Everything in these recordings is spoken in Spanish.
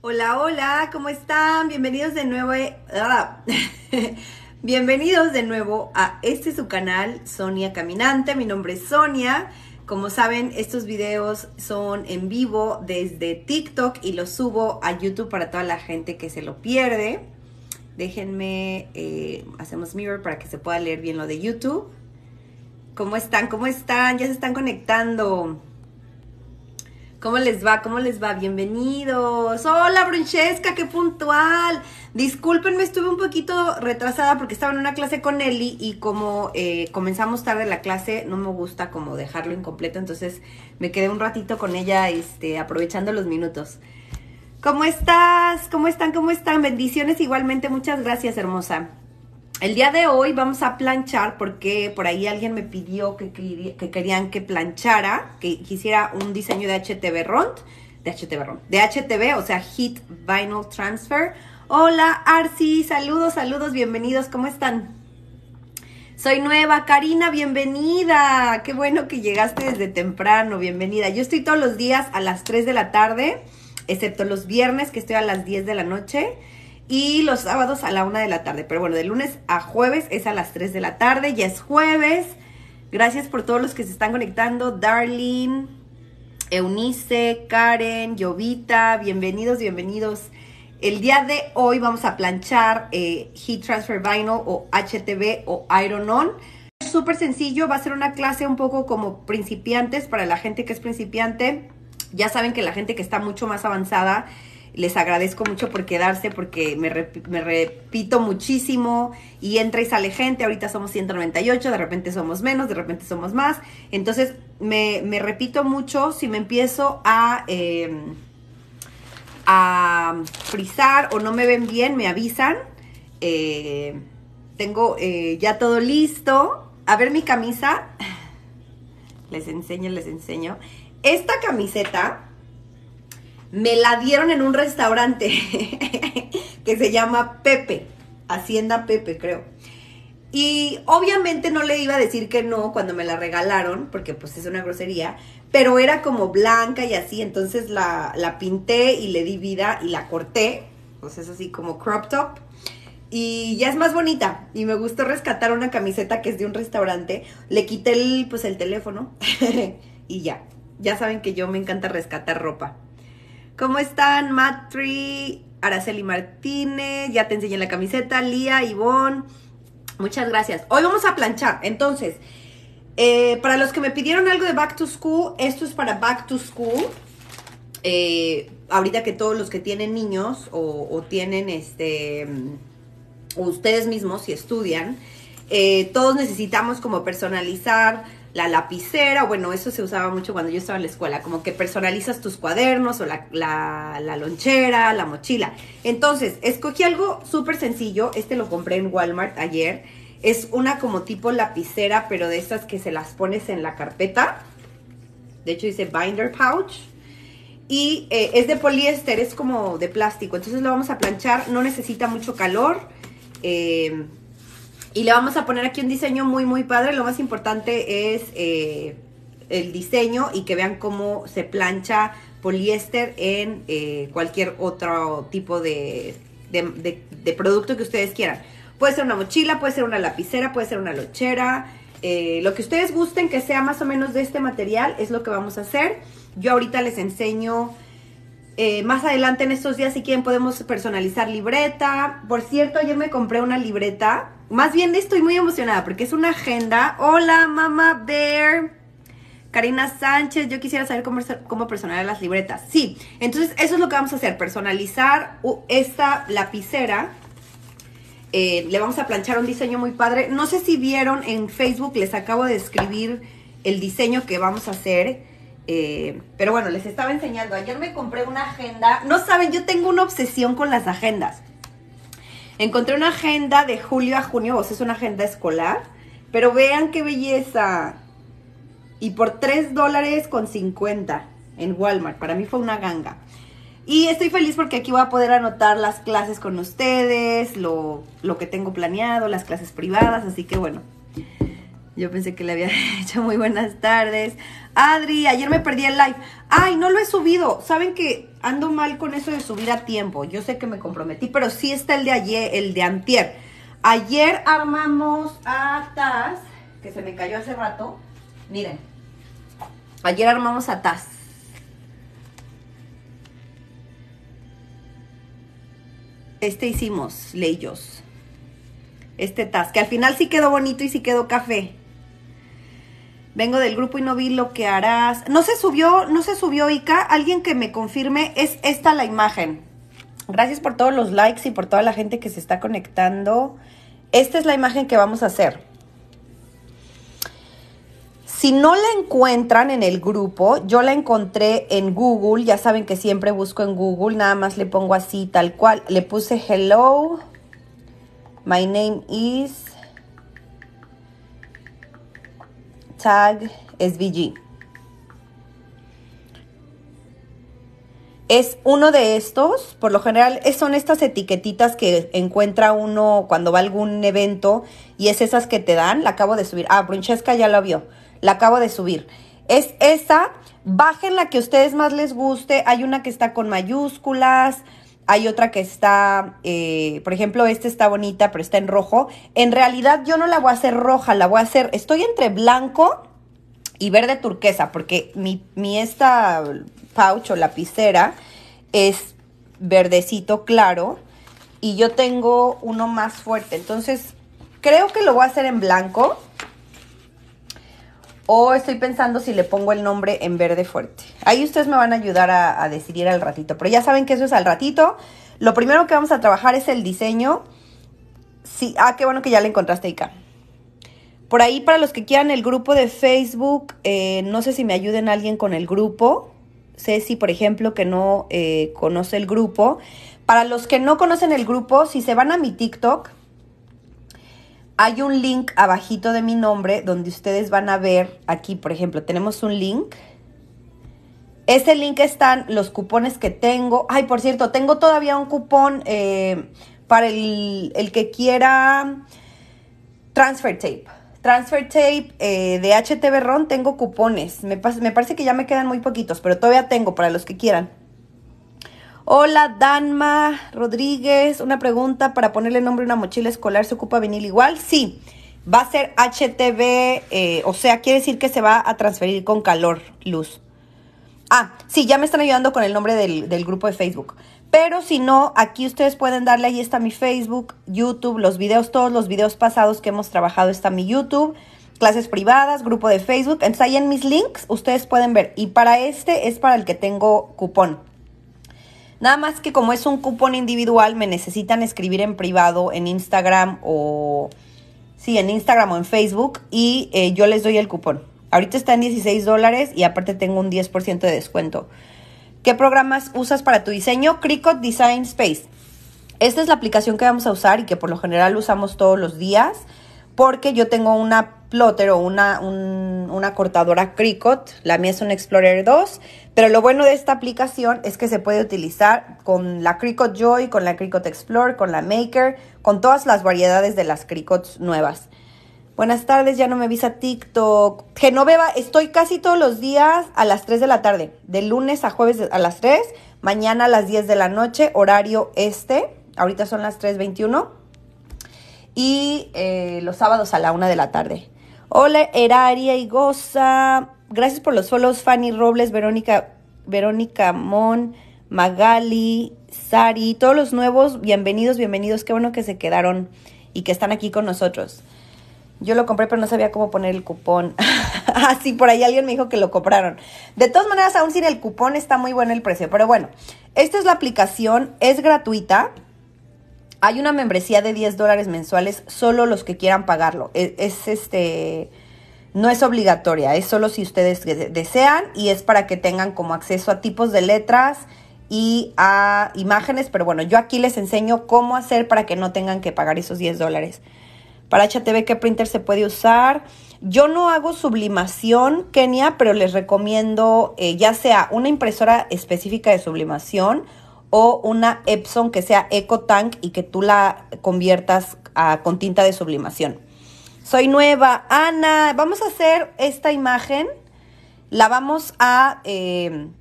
Hola, hola, ¿cómo están? Bienvenidos de nuevo. Eh, a... Ah, bienvenidos de nuevo a este su canal Sonia Caminante. Mi nombre es Sonia. Como saben, estos videos son en vivo desde TikTok y los subo a YouTube para toda la gente que se lo pierde. Déjenme, eh, hacemos mirror para que se pueda leer bien lo de YouTube. ¿Cómo están? ¿Cómo están? Ya se están conectando. ¿Cómo les va? ¿Cómo les va? Bienvenidos. Hola, Brunchesca, qué puntual. Discúlpenme, estuve un poquito retrasada porque estaba en una clase con Eli y como eh, comenzamos tarde la clase, no me gusta como dejarlo incompleto, entonces me quedé un ratito con ella, este, aprovechando los minutos. ¿Cómo estás? ¿Cómo están? ¿Cómo están? Bendiciones igualmente. Muchas gracias, hermosa el día de hoy vamos a planchar porque por ahí alguien me pidió que, querían que planchara, que hiciera un diseño de HTV Rond, de HTV Rond, de HTV, o sea, Heat Vinyl Transfer. Hola Arsi, saludos, saludos, bienvenidos, ¿cómo están? Soy nueva, Karina, bienvenida. Qué bueno que llegaste desde temprano, bienvenida. Yo estoy todos los días a las 3 de la tarde, excepto los viernes que estoy a las 10 de la noche y los sábados a la una de la tarde. Pero bueno, de lunes a jueves es a las 3 de la tarde, ya es jueves. Gracias por todos los que se están conectando. Darlene, Eunice, Karen, Yovita, bienvenidos, bienvenidos. El día de hoy vamos a planchar eh, Heat Transfer Vinyl o HTV o Iron On. Es Súper sencillo, va a ser una clase un poco como principiantes para la gente que es principiante. Ya saben que la gente que está mucho más avanzada les agradezco mucho por quedarse porque me, repito muchísimo y entra y sale gente, ahorita somos 198, de repente somos menos, de repente somos más, entonces me, repito mucho si me empiezo a, em, a frizar o no me ven bien, me avisan, eh, tengo eh, ya todo listo, a ver mi camisa, les enseño, les enseño, esta camiseta, me la dieron en un restaurante que se llama Pepe, Hacienda Pepe, creo. Y obviamente no le iba a decir que no cuando me la regalaron, porque pues es una grosería, pero era como blanca y así, entonces la, pinté y le di vida y la corté, pues es así como crop top. Y ya es más bonita. Y me gustó rescatar una camiseta que es de un restaurante. Le quité el, pues, el teléfono. y ya. Ya saben que yo me encanta rescatar ropa. ¿Cómo están? Matri, Araceli Martínez, ya te enseñé la camiseta, Lía, Ivonne. Muchas gracias. Hoy vamos a planchar. Entonces, eh, para los que me pidieron algo de Back to School, esto es para Back to School. Eh, ahorita que todos los que tienen niños o, tienen este, o ustedes mismos si estudian, eh, todos necesitamos como personalizar la lapicera, bueno, eso se usaba mucho cuando yo estaba en la escuela, como que personalizas tus cuadernos o la, lonchera, la mochila. Entonces, escogí algo súper sencillo, este lo compré en Walmart ayer, es una como tipo lapicera, pero de estas que se las pones en la carpeta, de hecho dice binder pouch, y eh, es de poliéster, es como de plástico, entonces lo vamos a planchar, no necesita mucho calor, eh, y le vamos a poner aquí un diseño muy, muy padre. Lo más importante es eh, el diseño y que vean cómo se plancha poliéster en eh, cualquier otro tipo de, producto que ustedes quieran. Puede ser una mochila, puede ser una lapicera, puede ser una lochera. Eh, lo que ustedes gusten que sea más o menos de este material es lo que vamos a hacer. Yo ahorita les enseño eh, más adelante en estos días, si quieren, podemos personalizar libreta. Por cierto, ayer me compré una libreta. Más bien estoy muy emocionada porque es una agenda. Hola, mamá Bear. Karina Sánchez, yo quisiera saber cómo, personalizar las libretas. Sí, entonces eso es lo que vamos a hacer, personalizar esta lapicera. Eh, le vamos a planchar un diseño muy padre. No sé si vieron en Facebook, les acabo de escribir el diseño que vamos a hacer. Eh, pero bueno, les estaba enseñando. Ayer me compré una agenda. No saben, yo tengo una obsesión con las agendas. Encontré una agenda de julio a junio, o sea, es una agenda escolar. Pero vean qué belleza. Y por 3 dólares con 50 en Walmart. Para mí fue una ganga. Y estoy feliz porque aquí voy a poder anotar las clases con ustedes, lo, lo que tengo planeado, las clases privadas. Así que bueno, yo pensé que le había hecho muy buenas tardes. Adri, ayer me perdí el live. Ay, no lo he subido. Saben que ando mal con eso de subir a tiempo. Yo sé que me comprometí, pero sí está el de ayer, el de antier. Ayer armamos a Taz, que se me cayó hace rato. Miren, ayer armamos a Tas. Este hicimos, leyos. Este tas, que al final sí quedó bonito y sí quedó café. Vengo del grupo y no vi lo que harás. No se subió, no se subió Ica. Alguien que me confirme, es esta la imagen. Gracias por todos los likes y por toda la gente que se está conectando. Esta es la imagen que vamos a hacer. Si no la encuentran en el grupo, yo la encontré en Google, ya saben que siempre busco en Google, nada más le pongo así, tal cual, le puse hello, my name is, Tag SVG. Es uno de estos, por lo general son estas etiquetitas que encuentra uno cuando va a algún evento y es esas que te dan, la acabo de subir. Ah, Brunchesca ya la vio, la acabo de subir. Es esa, bajen la que a ustedes más les guste, hay una que está con mayúsculas, hay otra que está, eh, por ejemplo, esta está bonita, pero está en rojo. En realidad yo no la voy a hacer roja, la voy a hacer, estoy entre blanco y verde turquesa, porque mi, mi esta pouch o lapicera es verdecito claro y yo tengo uno más fuerte. Entonces, creo que lo voy a hacer en blanco o estoy pensando si le pongo el nombre en verde fuerte. Ahí ustedes me van a ayudar a, decidir al ratito. Pero ya saben que eso es al ratito. Lo primero que vamos a trabajar es el diseño. Sí, ah, qué bueno que ya le encontraste, Ica. Por ahí, para los que quieran el grupo de Facebook, eh, no sé si me ayuden alguien con el grupo. Sé si, por ejemplo, que no eh, conoce el grupo. Para los que no conocen el grupo, si se van a mi TikTok, hay un link abajito de mi nombre donde ustedes van a ver aquí, por ejemplo, tenemos un link. Ese link están los cupones que tengo. Ay, por cierto, tengo todavía un cupón eh, para el, que quiera transfer tape. Transfer tape eh, de HTV Ron, tengo cupones. me parece que ya me quedan muy poquitos, pero todavía tengo para los que quieran. Hola, Danma Rodríguez. Una pregunta para ponerle nombre a una mochila escolar. ¿Se ocupa vinil igual? Sí. Va a ser HTV, eh, o sea, quiere decir que se va a transferir con calor, luz. Ah, sí, ya me están ayudando con el nombre del, del grupo de Facebook. Pero si no, aquí ustedes pueden darle, ahí está mi Facebook, YouTube, los videos, todos los videos pasados que hemos trabajado está mi YouTube, clases privadas, grupo de Facebook. Entonces ahí en mis links ustedes pueden ver. Y para este es para el que tengo cupón. Nada más que como es un cupón individual, me necesitan escribir en privado, en Instagram o... Sí, en Instagram o en Facebook y eh, yo les doy el cupón. Ahorita está en 16 dólares y aparte tengo un 10% de descuento. ¿Qué programas usas para tu diseño? Cricut Design Space. Esta es la aplicación que vamos a usar y que por lo general usamos todos los días porque yo tengo una plotter o una, una cortadora Cricut. La mía es un Explorer 2. Pero lo bueno de esta aplicación es que se puede utilizar con la Cricut Joy, con la Cricut Explorer, con la Maker, con todas las variedades de las Cricuts nuevas. Buenas tardes, ya no me avisa TikTok. Genoveva, estoy casi todos los días a las 3 de la tarde, de lunes a jueves a las 3, mañana a las 10 de la noche, horario este. Ahorita son las 3.21. Y eh, los sábados a la 1 de la tarde. Hola, Heraria y Goza. Gracias por los follows, Fanny Robles, Verónica, Verónica Mon, Magali, Sari, todos los nuevos, bienvenidos, bienvenidos. Qué bueno que se quedaron y que están aquí con nosotros. Yo lo compré, pero no sabía cómo poner el cupón. Así ah, por ahí alguien me dijo que lo compraron. De todas maneras, aún sin el cupón está muy bueno el precio. Pero bueno, esta es la aplicación, es gratuita. Hay una membresía de 10 dólares mensuales, solo los que quieran pagarlo. E, es, este. No es obligatoria, es solo si ustedes desean y es para que tengan como acceso a tipos de letras y a imágenes. Pero bueno, yo aquí les enseño cómo hacer para que no tengan que pagar esos 10 dólares. Para HTV, ¿qué printer se puede usar? Yo no hago sublimación, Kenia, pero les recomiendo eh, ya sea una impresora específica de sublimación o una Epson que sea EcoTank y que tú la conviertas ah, con tinta de sublimación. Soy nueva, Ana, vamos a hacer esta imagen, la vamos a em,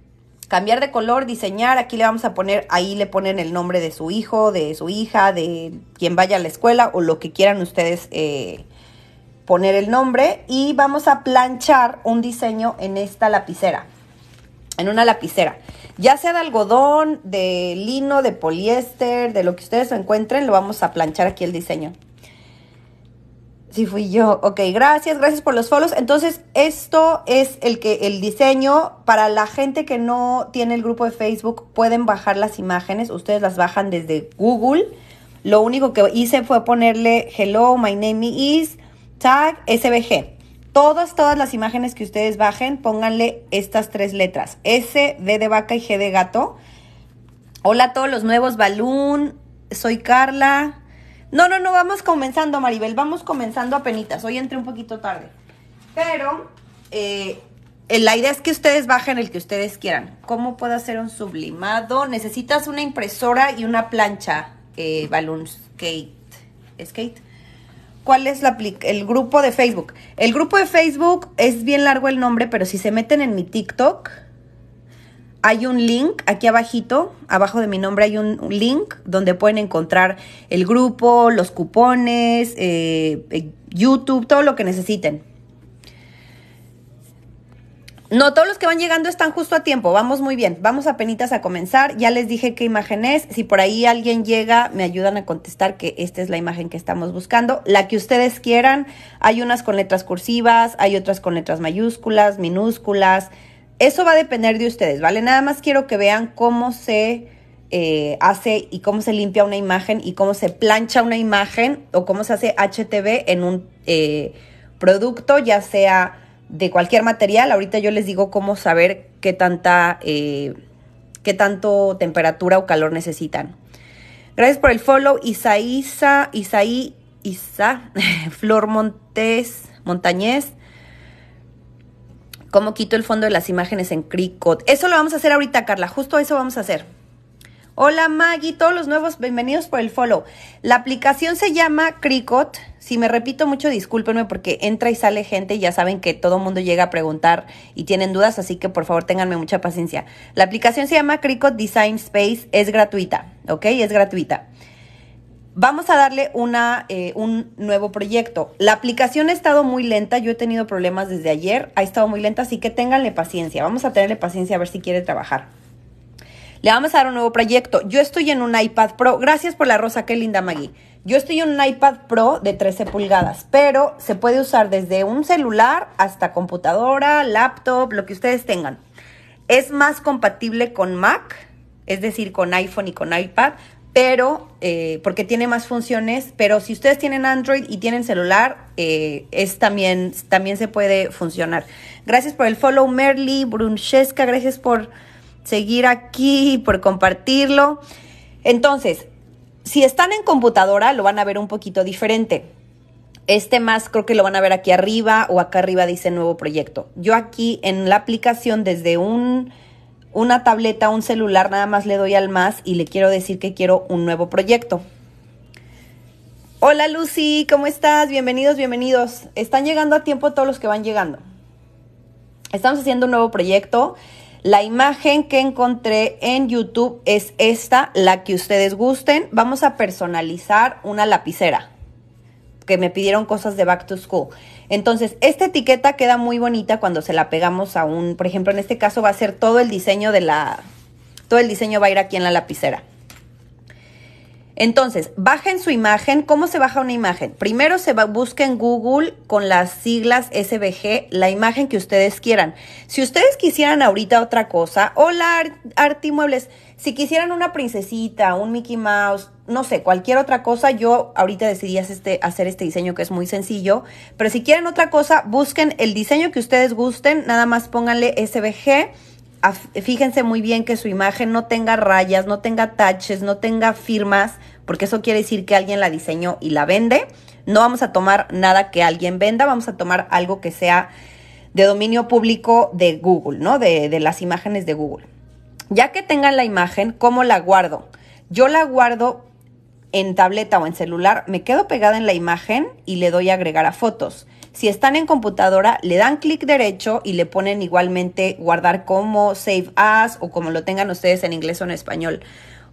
cambiar de color, diseñar, aquí le vamos a poner, ahí le ponen el nombre de su hijo, de su hija, de quien vaya a la escuela o lo que quieran ustedes eh, poner el nombre y vamos a planchar un diseño en esta lapicera, en una lapicera ya sea de algodón, de lino, de poliéster, de lo que ustedes encuentren, lo vamos a planchar aquí el diseño. Sí, fui yo. Ok, gracias, gracias por los follows. Entonces, esto es el que el diseño. Para la gente que no tiene el grupo de Facebook, pueden bajar las imágenes. Ustedes las bajan desde Google. Lo único que hice fue ponerle hello, my name is tag SBG todas, todas las imágenes que ustedes bajen, pónganle estas tres letras, S, D de vaca y G de gato. Hola a todos los nuevos, Balún, soy Carla. No, no, no, vamos comenzando, Maribel, vamos comenzando a penitas. Hoy entré un poquito tarde. Pero eh, la idea es que ustedes bajen el que ustedes quieran. ¿Cómo puedo hacer un sublimado? Necesitas una impresora y una plancha, eh, Balloon Skate. ¿Skate? cuál es la el grupo de Facebook. El grupo de Facebook es bien largo el nombre, pero si se meten en mi TikTok, hay un link aquí abajito, abajo de mi nombre hay un link donde pueden encontrar el grupo, los cupones, eh, eh, YouTube, todo lo que necesiten. No, todos los que van llegando están justo a tiempo. Vamos muy bien. Vamos a penitas a comenzar. Ya les dije qué imagen es. Si por ahí alguien llega, me ayudan a contestar que esta es la imagen que estamos buscando. La que ustedes quieran. Hay unas con letras cursivas, hay otras con letras mayúsculas, minúsculas. Eso va a depender de ustedes, ¿vale? Nada más quiero que vean cómo se eh, hace y cómo se limpia una imagen y cómo se plancha una imagen o cómo se hace HTV en un eh, producto, ya sea de cualquier material. Ahorita yo les digo cómo saber qué tanta, eh, qué tanto temperatura o calor necesitan. Gracias por el follow, Isaísa, Isaí, Isa, Flor Montes, Montañez. ¿Cómo quito el fondo de las imágenes en Cricut? Eso lo vamos a hacer ahorita, Carla. Justo eso vamos a hacer. Hola Maggie, todos los nuevos, bienvenidos por el follow. La aplicación se llama Cricut. Si me repito mucho, discúlpenme porque entra y sale gente y ya saben que todo el mundo llega a preguntar y tienen dudas, así que por favor ténganme mucha paciencia. La aplicación se llama Cricut Design Space, es gratuita, ¿ok? Es gratuita. Vamos a darle una, eh, un nuevo proyecto. La aplicación ha estado muy lenta, yo he tenido problemas desde ayer, ha estado muy lenta, así que ténganle paciencia. Vamos a tenerle paciencia a ver si quiere trabajar. Le vamos a dar un nuevo proyecto. Yo estoy en un iPad Pro. Gracias por la rosa, qué linda Maggie. Yo estoy en un iPad Pro de 13 pulgadas, pero se puede usar desde un celular hasta computadora, laptop, lo que ustedes tengan. Es más compatible con Mac, es decir, con iPhone y con iPad, pero eh, porque tiene más funciones, pero si ustedes tienen Android y tienen celular, eh, es también, también se puede funcionar. Gracias por el follow, Merly, Brunchesca, gracias por seguir aquí, por compartirlo. Entonces, si están en computadora, lo van a ver un poquito diferente. Este más creo que lo van a ver aquí arriba o acá arriba dice nuevo proyecto. Yo aquí en la aplicación desde una tableta, un celular, nada más le doy al más y le quiero decir que quiero un nuevo proyecto. Hola Lucy, ¿cómo estás? Bienvenidos, bienvenidos. Están llegando a tiempo todos los que van llegando. Estamos haciendo un nuevo proyecto la imagen que encontré en YouTube es esta, la que ustedes gusten. Vamos a personalizar una lapicera que me pidieron cosas de Back to School. Entonces, esta etiqueta queda muy bonita cuando se la pegamos a un, por ejemplo, en este caso va a ser todo el diseño de la, todo el diseño va a ir aquí en la lapicera. Entonces, bajen su imagen. ¿Cómo se baja una imagen? Primero se busca en Google con las siglas SVG la imagen que ustedes quieran. Si ustedes quisieran ahorita otra cosa, hola Artimuebles, si quisieran una princesita, un Mickey Mouse, no sé, cualquier otra cosa, yo ahorita decidí este, hacer este diseño que es muy sencillo, pero si quieren otra cosa, busquen el diseño que ustedes gusten, nada más pónganle SVG fíjense muy bien que su imagen no tenga rayas, no tenga taches, no tenga firmas, porque eso quiere decir que alguien la diseñó y la vende. No vamos a tomar nada que alguien venda, vamos a tomar algo que sea de dominio público de Google, ¿no? De, de las imágenes de Google. Ya que tengan la imagen, ¿cómo la guardo? Yo la guardo en tableta o en celular, me quedo pegada en la imagen y le doy a agregar a fotos. Si están en computadora, le dan clic derecho y le ponen igualmente guardar como, save as o como lo tengan ustedes en inglés o en español.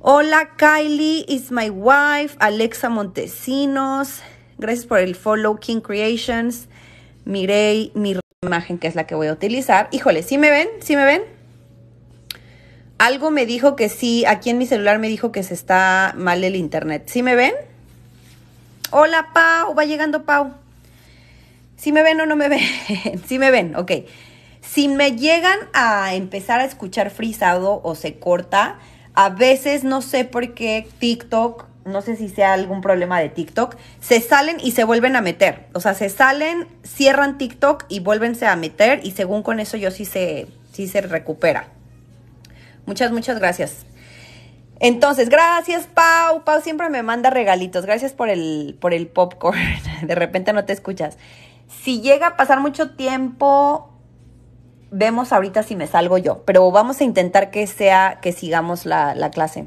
Hola Kylie, is my wife, Alexa Montesinos. Gracias por el follow, King Creations. Miré mi imagen que es la que voy a utilizar. Híjole, ¿sí me ven? ¿Sí me ven? Algo me dijo que sí, aquí en mi celular me dijo que se está mal el internet. ¿Sí me ven? Hola Pau, va llegando Pau. Si me ven o no me ven, si me ven, ok. Si me llegan a empezar a escuchar frisado o se corta, a veces no sé por qué TikTok, no sé si sea algún problema de TikTok, se salen y se vuelven a meter. O sea, se salen, cierran TikTok y vuélvense a meter y según con eso yo sí se, sí se recupera. Muchas, muchas gracias. Entonces, gracias Pau. Pau siempre me manda regalitos. Gracias por el, por el popcorn. De repente no te escuchas. Si llega a pasar mucho tiempo, vemos ahorita si me salgo yo, pero vamos a intentar que sea, que sigamos la, clase.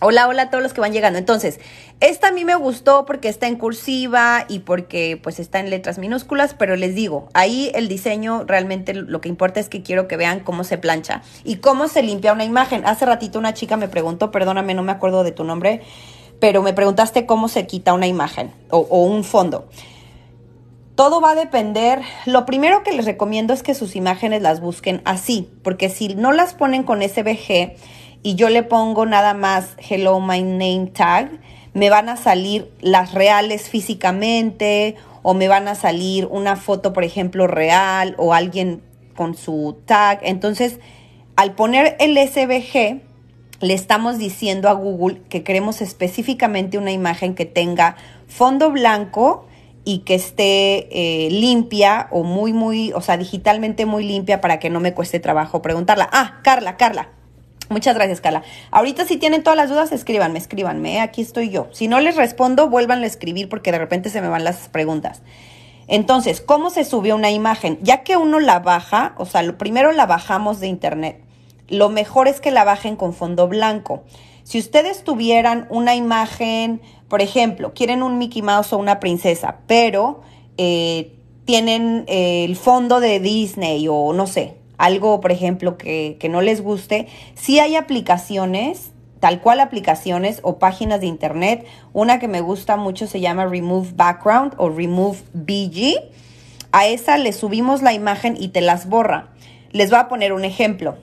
Hola, hola a todos los que van llegando. Entonces, esta a mí me gustó porque está en cursiva y porque pues está en letras minúsculas, pero les digo, ahí el diseño realmente lo que importa es que quiero que vean cómo se plancha y cómo se limpia una imagen. Hace ratito una chica me preguntó, perdóname, no me acuerdo de tu nombre, pero me preguntaste cómo se quita una imagen o, o un fondo. Todo va a depender. Lo primero que les recomiendo es que sus imágenes las busquen así, porque si no las ponen con SVG y yo le pongo nada más Hello My Name Tag, me van a salir las reales físicamente o me van a salir una foto, por ejemplo, real o alguien con su tag. Entonces, al poner el SVG, le estamos diciendo a Google que queremos específicamente una imagen que tenga fondo blanco, y que esté eh, limpia o muy, muy, o sea, digitalmente muy limpia para que no me cueste trabajo preguntarla. Ah, Carla, Carla. Muchas gracias, Carla. Ahorita si tienen todas las dudas, escríbanme, escríbanme. Aquí estoy yo. Si no les respondo, vuélvanlo a escribir porque de repente se me van las preguntas. Entonces, ¿cómo se sube una imagen? Ya que uno la baja, o sea, lo primero la bajamos de internet. Lo mejor es que la bajen con fondo blanco. Si ustedes tuvieran una imagen, por ejemplo, quieren un Mickey Mouse o una princesa, pero eh, tienen eh, el fondo de Disney o no sé, algo, por ejemplo, que, que no les guste. Si hay aplicaciones tal cual aplicaciones o páginas de internet. Una que me gusta mucho se llama Remove Background o Remove BG. A esa le subimos la imagen y te las borra. Les voy a poner un ejemplo.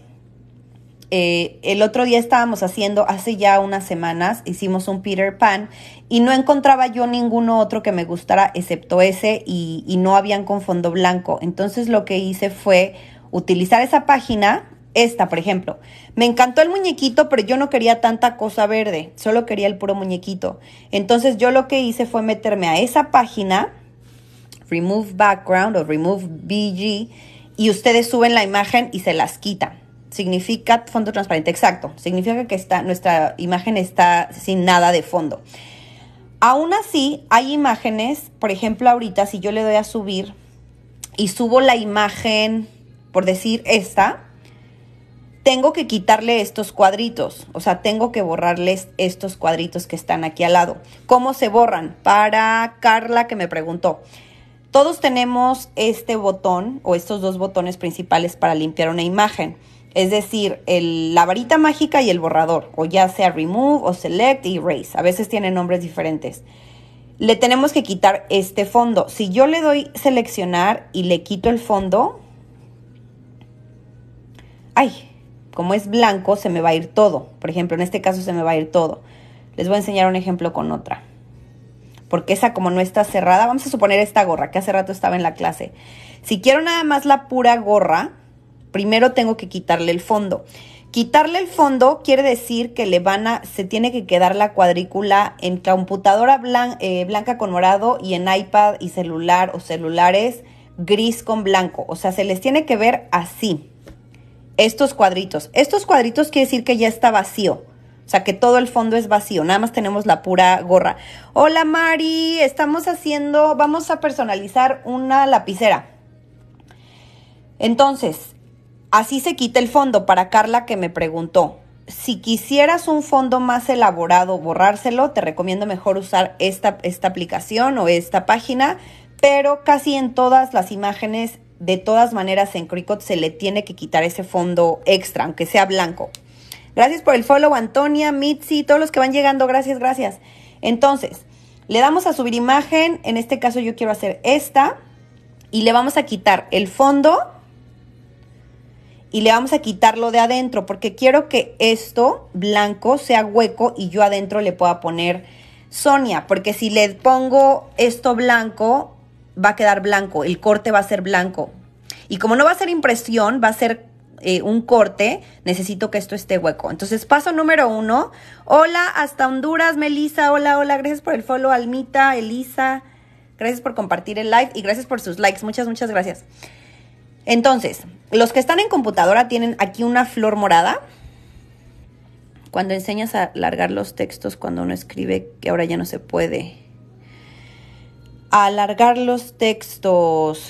Eh, el otro día estábamos haciendo, hace ya unas semanas, hicimos un Peter Pan y no encontraba yo ninguno otro que me gustara excepto ese y, y no habían con fondo blanco. Entonces lo que hice fue utilizar esa página, esta por ejemplo. Me encantó el muñequito, pero yo no quería tanta cosa verde, solo quería el puro muñequito. Entonces yo lo que hice fue meterme a esa página, remove background o remove BG, y ustedes suben la imagen y se las quitan significa fondo transparente, exacto, significa que está, nuestra imagen está sin nada de fondo. Aún así, hay imágenes, por ejemplo, ahorita si yo le doy a subir y subo la imagen, por decir esta, tengo que quitarle estos cuadritos, o sea, tengo que borrarles estos cuadritos que están aquí al lado. ¿Cómo se borran? Para Carla que me preguntó. Todos tenemos este botón o estos dos botones principales para limpiar una imagen. Es decir, la varita mágica y el borrador, o ya sea remove o select y erase. A veces tienen nombres diferentes. Le tenemos que quitar este fondo. Si yo le doy seleccionar y le quito el fondo, ay, como es blanco, se me va a ir todo. Por ejemplo, en este caso se me va a ir todo. Les voy a enseñar un ejemplo con otra. Porque esa como no está cerrada, vamos a suponer esta gorra que hace rato estaba en la clase. Si quiero nada más la pura gorra, Primero tengo que quitarle el fondo. Quitarle el fondo quiere decir que le van a, se tiene que quedar la cuadrícula en computadora eh, blanca con morado y en iPad y celular o celulares gris con blanco. O sea, se les tiene que ver así. Estos cuadritos. Estos cuadritos quiere decir que ya está vacío. O sea, que todo el fondo es vacío. Nada más tenemos la pura gorra. Hola Mari, estamos haciendo, vamos a personalizar una lapicera. Entonces, Así se quita el fondo para Carla que me preguntó. Si quisieras un fondo más elaborado, borrárselo, te recomiendo mejor usar esta, aplicación o esta página, pero casi en todas las imágenes, de todas maneras en Cricut se le tiene que quitar ese fondo extra, aunque sea blanco. Gracias por el follow, Antonia, Mitzi, todos los que van llegando, gracias, gracias. Entonces, le damos a subir imagen, en este caso yo quiero hacer esta, y le vamos a quitar el fondo y le vamos a quitarlo de adentro porque quiero que esto blanco sea hueco y yo adentro le pueda poner Sonia, porque si le pongo esto blanco, va a quedar blanco, el corte va a ser blanco. Y como no va a ser impresión, va a ser eh, un corte, necesito que esto esté hueco. Entonces, paso número uno. Hola, hasta Honduras, Melisa. Hola, hola. Gracias por el follow, Almita, Elisa. Gracias por compartir el live y gracias por sus likes. Muchas, muchas gracias. Entonces, los que están en computadora tienen aquí una flor morada. Cuando enseñas a alargar los textos, cuando uno escribe, que ahora ya no se puede. Alargar los textos.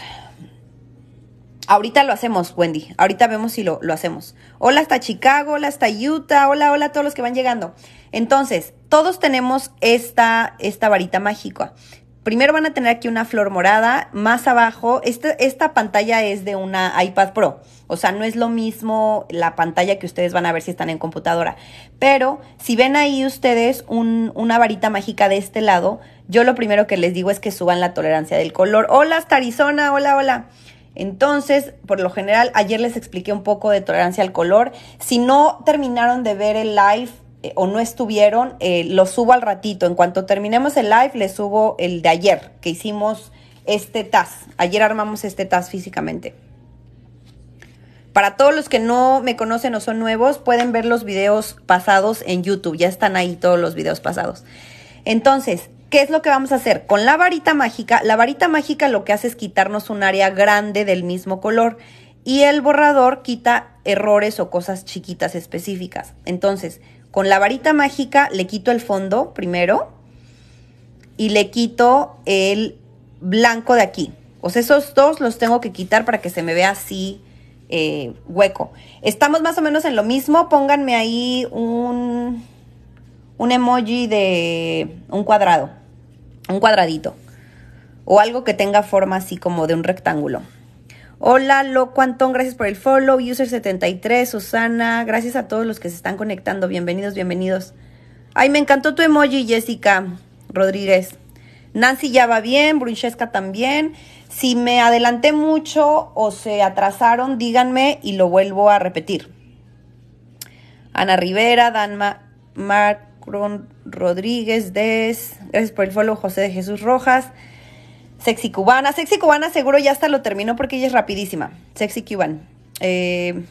Ahorita lo hacemos, Wendy. Ahorita vemos si lo, hacemos. Hola hasta Chicago, hola hasta Utah, hola, hola a todos los que van llegando. Entonces, todos tenemos esta, esta varita mágica. Primero van a tener aquí una flor morada, más abajo, este, esta, pantalla es de una iPad Pro, o sea, no es lo mismo la pantalla que ustedes van a ver si están en computadora, pero si ven ahí ustedes una varita mágica de este lado, yo lo primero que les digo es que suban la tolerancia del color. Hola, hasta Arizona, hola, hola. Entonces, por lo general, ayer les expliqué un poco de tolerancia al color. Si no terminaron de ver el live eh, o no estuvieron, eh, lo subo al ratito. En cuanto terminemos el live, les subo el de ayer, que hicimos este TAS. Ayer armamos este TAS físicamente. Para todos los que no me conocen o son nuevos, pueden ver los videos pasados en YouTube. Ya están ahí todos los videos pasados. Entonces, ¿qué es lo que vamos a hacer? Con la varita mágica, la varita mágica lo que hace es quitarnos un área grande del mismo color y el borrador quita errores o cosas chiquitas específicas. Entonces, con la varita mágica le quito el fondo primero y le quito el blanco de aquí. O sea, esos dos los tengo que quitar para que se me vea así eh, hueco. Estamos más o menos en lo mismo. Pónganme ahí un, un emoji de un cuadrado, un cuadradito. O algo que tenga forma así como de un rectángulo. Hola, Loco Antón, gracias por el follow. User73, Susana, gracias a todos los que se están conectando. Bienvenidos, bienvenidos. Ay, me encantó tu emoji, Jessica Rodríguez. Nancy ya va bien, Brunchesca también. Si me adelanté mucho o se atrasaron, díganme y lo vuelvo a repetir. Ana Rivera, Dan Macron Rodríguez Des, gracias por el follow, José de Jesús Rojas. Sexy Cubana. Sexy Cubana seguro ya hasta lo terminó porque ella es rapidísima. Sexy Cuban. Eh,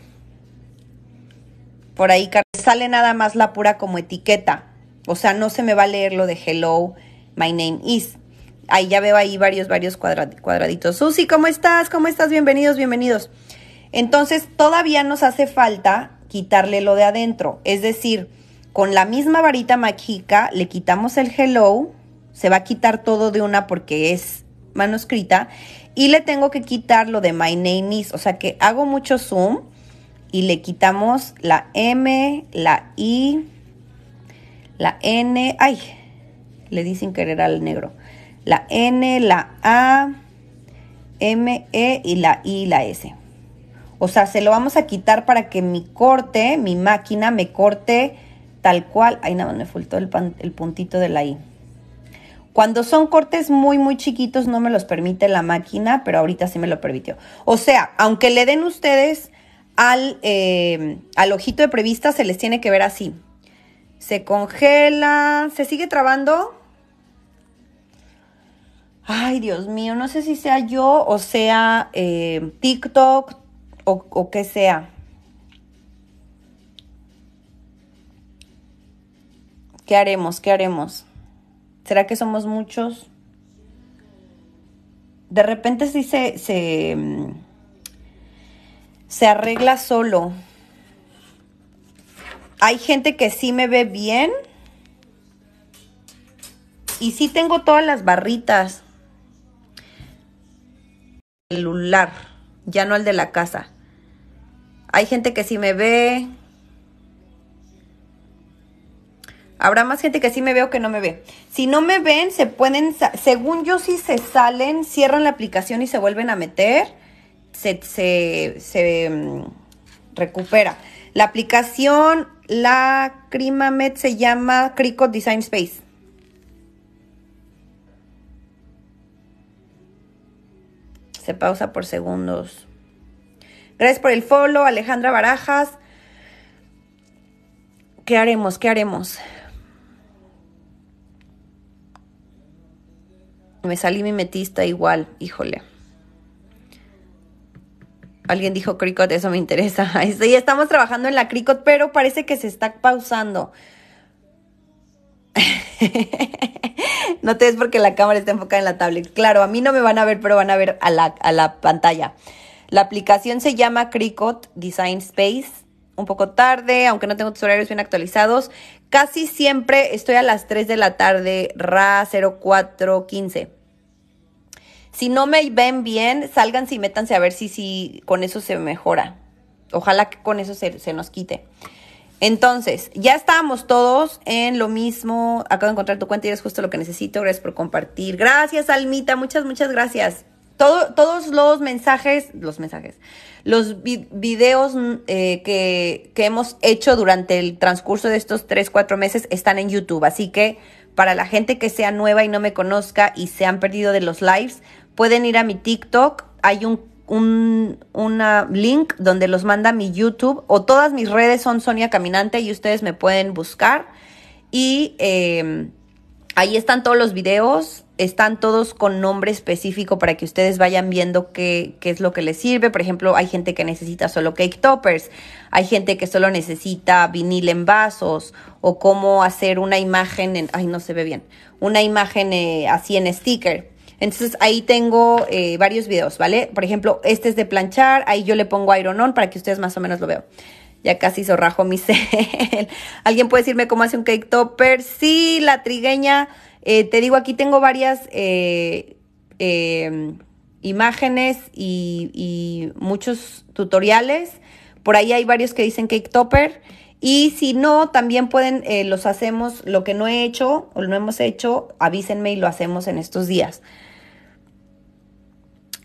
por ahí sale nada más la pura como etiqueta. O sea, no se me va a leer lo de hello, my name is. Ahí ya veo ahí varios, varios cuadraditos. Susi, ¿cómo estás? ¿Cómo estás? Bienvenidos, bienvenidos. Entonces, todavía nos hace falta quitarle lo de adentro. Es decir, con la misma varita mágica le quitamos el hello, se va a quitar todo de una porque es manuscrita y le tengo que quitar lo de my name is, o sea que hago mucho zoom y le quitamos la M, la I, la N, ay, le dicen querer al negro, la N, la A, M, E y la I, la S. O sea, se lo vamos a quitar para que mi corte, mi máquina me corte tal cual. ay, nada me faltó el, el puntito de la I. Cuando son cortes muy, muy chiquitos no me los permite la máquina, pero ahorita sí me lo permitió. O sea, aunque le den ustedes al, eh, al ojito de prevista, se les tiene que ver así. Se congela, se sigue trabando. Ay, Dios mío, no sé si sea yo o sea eh, TikTok o, o qué sea. ¿Qué haremos? ¿Qué haremos? ¿Será que somos muchos? De repente sí se, mm, se, arregla solo. Hay gente que sí me ve bien. Y sí tengo todas las barritas. Celular, ya no el de la casa. Hay gente que sí me ve, Habrá más gente que sí me veo que no me ve. Si no me ven, se pueden, según yo, si se salen, cierran la aplicación y se vuelven a meter, se, mm, recupera. La aplicación la Crimamet se llama Cricut Design Space. Se pausa por segundos. Gracias por el follow, Alejandra Barajas. ¿Qué haremos? ¿Qué haremos? Me salí mimetista igual, híjole. Alguien dijo Cricut, eso me interesa. Y estamos trabajando en la Cricut, pero parece que se está pausando. no te des porque la cámara está enfocada en la tablet. Claro, a mí no me van a ver, pero van a ver a la, a la pantalla. La aplicación se llama Cricut Design Space. Un poco tarde, aunque no tengo tus horarios bien actualizados. Casi siempre estoy a las 3 de la tarde, RA 0415. Si no me ven bien, salgan y métanse a ver si, si con eso se mejora. Ojalá que con eso se, nos quite. Entonces, ya estábamos todos en lo mismo. Acabo de encontrar tu cuenta y es justo lo que necesito. Gracias por compartir. Gracias, Almita. Muchas, muchas gracias todos los mensajes, los mensajes, los videos mm, eh, que, hemos hecho durante el transcurso de estos 3, 4 meses están en YouTube. Así que para la gente que sea nueva y no me conozca y se han perdido de los lives, pueden ir a mi TikTok. Hay un, un link donde los manda mi YouTube o todas mis redes son Sonia Caminante y ustedes me pueden buscar. Y... Em, Ahí están todos los videos, están todos con nombre específico para que ustedes vayan viendo qué, es lo que les sirve. Por ejemplo, hay gente que necesita solo cake toppers, hay gente que solo necesita vinil en vasos o cómo hacer una imagen, en, ay no se ve bien, una imagen eh, así en sticker. Entonces ahí tengo eh, varios videos, ¿vale? Por ejemplo, este es de planchar, ahí yo le pongo iron on para que ustedes más o menos lo vean. Ya casi zorrajo mi cel. ¿Alguien puede decirme cómo hace un cake topper? Sí, la trigueña. Eh, te digo, aquí tengo varias eh, em, imágenes y, y, muchos tutoriales. Por ahí hay varios que dicen cake topper. Y si no, también pueden, eh, los hacemos, lo que no he hecho o no hemos hecho, avísenme y lo hacemos en estos días.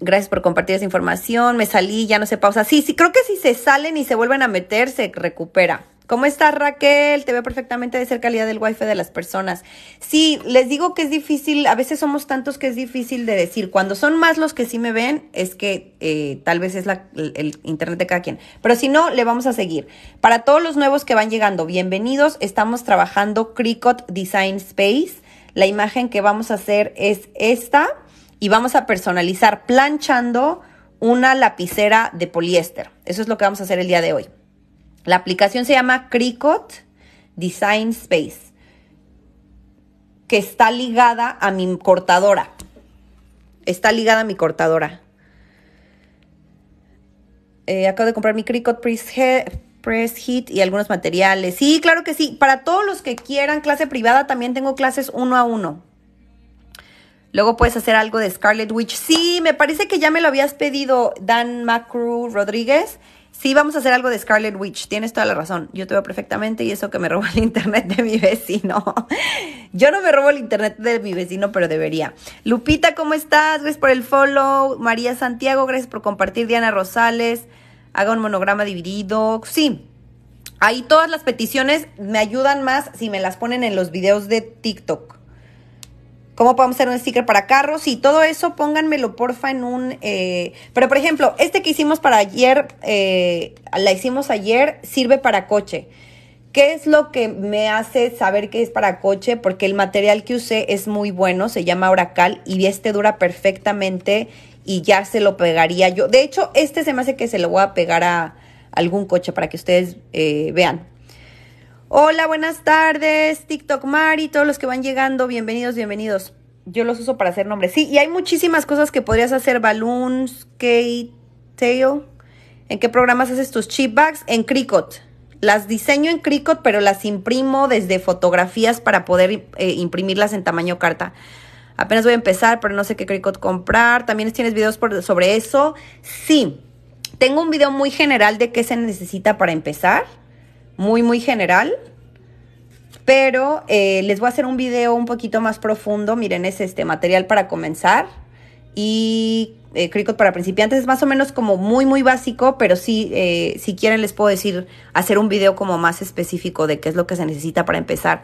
Gracias por compartir esa información. Me salí, ya no se pausa. Sí, sí, creo que si se salen y se vuelven a meter, se recupera. ¿Cómo estás, Raquel? Te veo perfectamente de ser calidad del wifi de las personas. Sí, les digo que es difícil, a veces somos tantos que es difícil de decir. Cuando son más los que sí me ven, es que eh, tal vez es el, el, internet de cada quien. Pero si no, le vamos a seguir. Para todos los nuevos que van llegando, bienvenidos. Estamos trabajando Cricut Design Space. La imagen que vamos a hacer es esta y vamos a personalizar planchando una lapicera de poliéster. Eso es lo que vamos a hacer el día de hoy. La aplicación se llama Cricut Design Space, que está ligada a mi cortadora. Está ligada a mi cortadora. Eh, acabo de comprar mi Cricut press Heat y algunos materiales. Sí, claro que sí. Para todos los que quieran clase privada, también tengo clases uno a uno. Luego puedes hacer algo de Scarlet Witch. Sí, me parece que ya me lo habías pedido, Dan Macru Rodríguez. Sí, vamos a hacer algo de Scarlet Witch. Tienes toda la razón. Yo te veo perfectamente y eso que me robó el internet de mi vecino. Yo no me robo el internet de mi vecino, pero debería. Lupita, ¿cómo estás? Gracias por el follow. María Santiago, gracias por compartir. Diana Rosales, haga un monograma dividido. Sí, ahí todas las peticiones me ayudan más si me las ponen en los videos de TikTok cómo podemos hacer un sticker para carros y todo eso, pónganmelo porfa en un... Eh, pero por ejemplo, este que hicimos para ayer, eh, la hicimos ayer, sirve para coche. ¿Qué es lo que me hace saber que es para coche? Porque el material que usé es muy bueno, se llama Oracal y este dura perfectamente y ya se lo pegaría yo. De hecho, este se me hace que se lo voy a pegar a algún coche para que ustedes eh, vean. Hola, buenas tardes, TikTok Mari, todos los que van llegando, bienvenidos, bienvenidos. Yo los uso para hacer nombres. Sí, y hay muchísimas cosas que podrías hacer, balloons, skate tail. ¿En qué programas haces tus chip bags? En Cricut. Las diseño en Cricut, pero las imprimo desde fotografías para poder eh, imprimirlas en tamaño carta. Apenas voy a empezar, pero no sé qué Cricut comprar. ¿También tienes videos sobre eso? Sí. Tengo un video muy general de qué se necesita para empezar muy, muy general. Pero eh, les voy a hacer un video un poquito más profundo. Miren, es este material para comenzar. Y eh, Cricut para principiantes es más o menos como muy, muy básico. Pero sí, eh, si quieren les puedo decir, hacer un video como más específico de qué es lo que se necesita para empezar.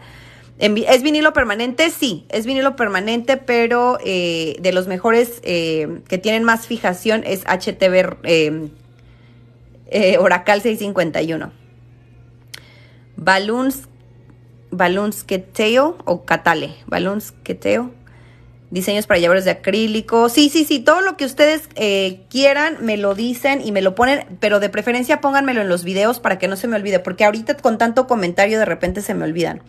¿Es vinilo permanente? Sí, es vinilo permanente, pero de los mejores que tienen más fijación es HTV eh, Oracle 651. Balloons, teo o Catale, teo, Diseños para llaveros de acrílico. Sí, sí, sí, todo lo que ustedes eh, quieran me lo dicen y me lo ponen, pero de preferencia pónganmelo en los videos para que no se me olvide, porque ahorita con tanto comentario de repente se me olvidan.